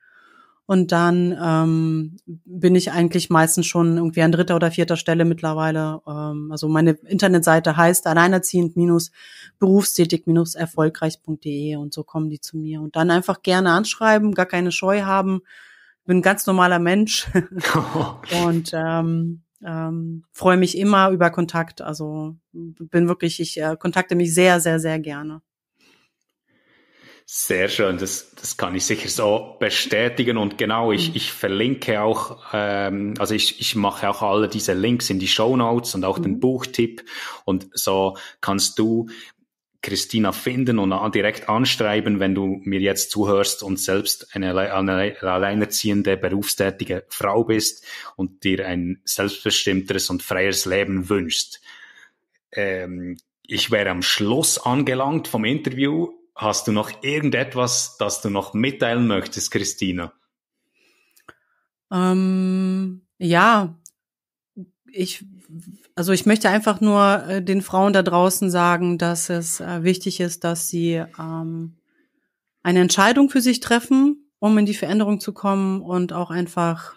Und dann ähm, bin ich eigentlich meistens schon irgendwie an dritter oder vierter Stelle mittlerweile. Ähm, also meine Internetseite heißt alleinerziehend-berufstätig-erfolgreich.de und so kommen die zu mir. Und dann einfach gerne anschreiben, gar keine Scheu haben bin ein ganz normaler Mensch und ähm, ähm, freue mich immer über Kontakt. Also bin wirklich, ich äh, kontakte mich sehr, sehr, sehr gerne. Sehr schön, das, das kann ich sicher so bestätigen. Und genau, ich, mhm. ich verlinke auch, ähm, also ich, ich mache auch alle diese Links in die Show Notes und auch mhm. den Buchtipp. Und so kannst du Christina finden und direkt anschreiben, wenn du mir jetzt zuhörst und selbst eine, eine alleinerziehende, berufstätige Frau bist und dir ein selbstbestimmteres und freieres Leben wünschst. Ähm, ich wäre am Schluss angelangt vom Interview. Hast du noch irgendetwas, das du noch mitteilen möchtest, Christina? Ähm, ja, ich, also ich möchte einfach nur äh, den Frauen da draußen sagen, dass es äh, wichtig ist, dass sie ähm, eine Entscheidung für sich treffen, um in die Veränderung zu kommen und auch einfach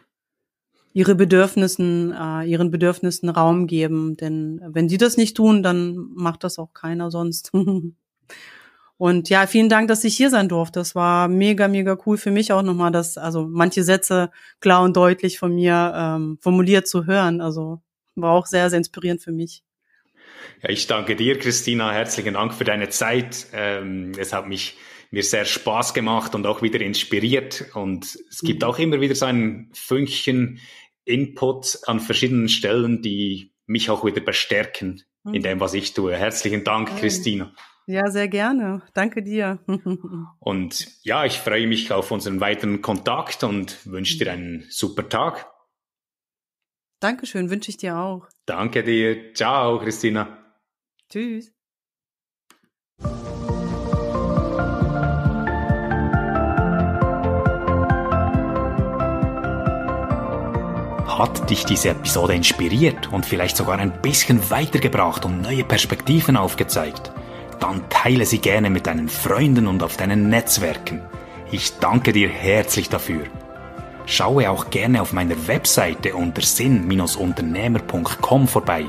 ihre Bedürfnissen, äh, ihren Bedürfnissen Raum geben. Denn wenn sie das nicht tun, dann macht das auch keiner sonst. und ja, vielen Dank, dass ich hier sein durfte. Das war mega, mega cool für mich auch nochmal, dass also manche Sätze klar und deutlich von mir ähm, formuliert zu hören. Also war auch sehr, sehr inspirierend für mich. Ja, ich danke dir, Christina. Herzlichen Dank für deine Zeit. Ähm, es hat mich mir sehr Spaß gemacht und auch wieder inspiriert. Und es gibt mhm. auch immer wieder so ein Fünkchen Input an verschiedenen Stellen, die mich auch wieder bestärken mhm. in dem, mhm. was ich tue. Herzlichen Dank, okay. Christina. Ja, sehr gerne. Danke dir. und ja, ich freue mich auf unseren weiteren Kontakt und wünsche dir einen super Tag. Dankeschön, wünsche ich dir auch. Danke dir. Ciao, Christina. Tschüss. Hat dich diese Episode inspiriert und vielleicht sogar ein bisschen weitergebracht und neue Perspektiven aufgezeigt? Dann teile sie gerne mit deinen Freunden und auf deinen Netzwerken. Ich danke dir herzlich dafür. Schaue auch gerne auf meiner Webseite unter sinn-unternehmer.com vorbei.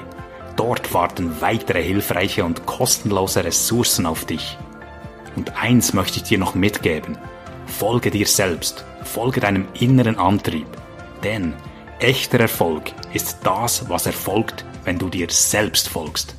Dort warten weitere hilfreiche und kostenlose Ressourcen auf dich. Und eins möchte ich dir noch mitgeben. Folge dir selbst, folge deinem inneren Antrieb. Denn echter Erfolg ist das, was erfolgt, wenn du dir selbst folgst.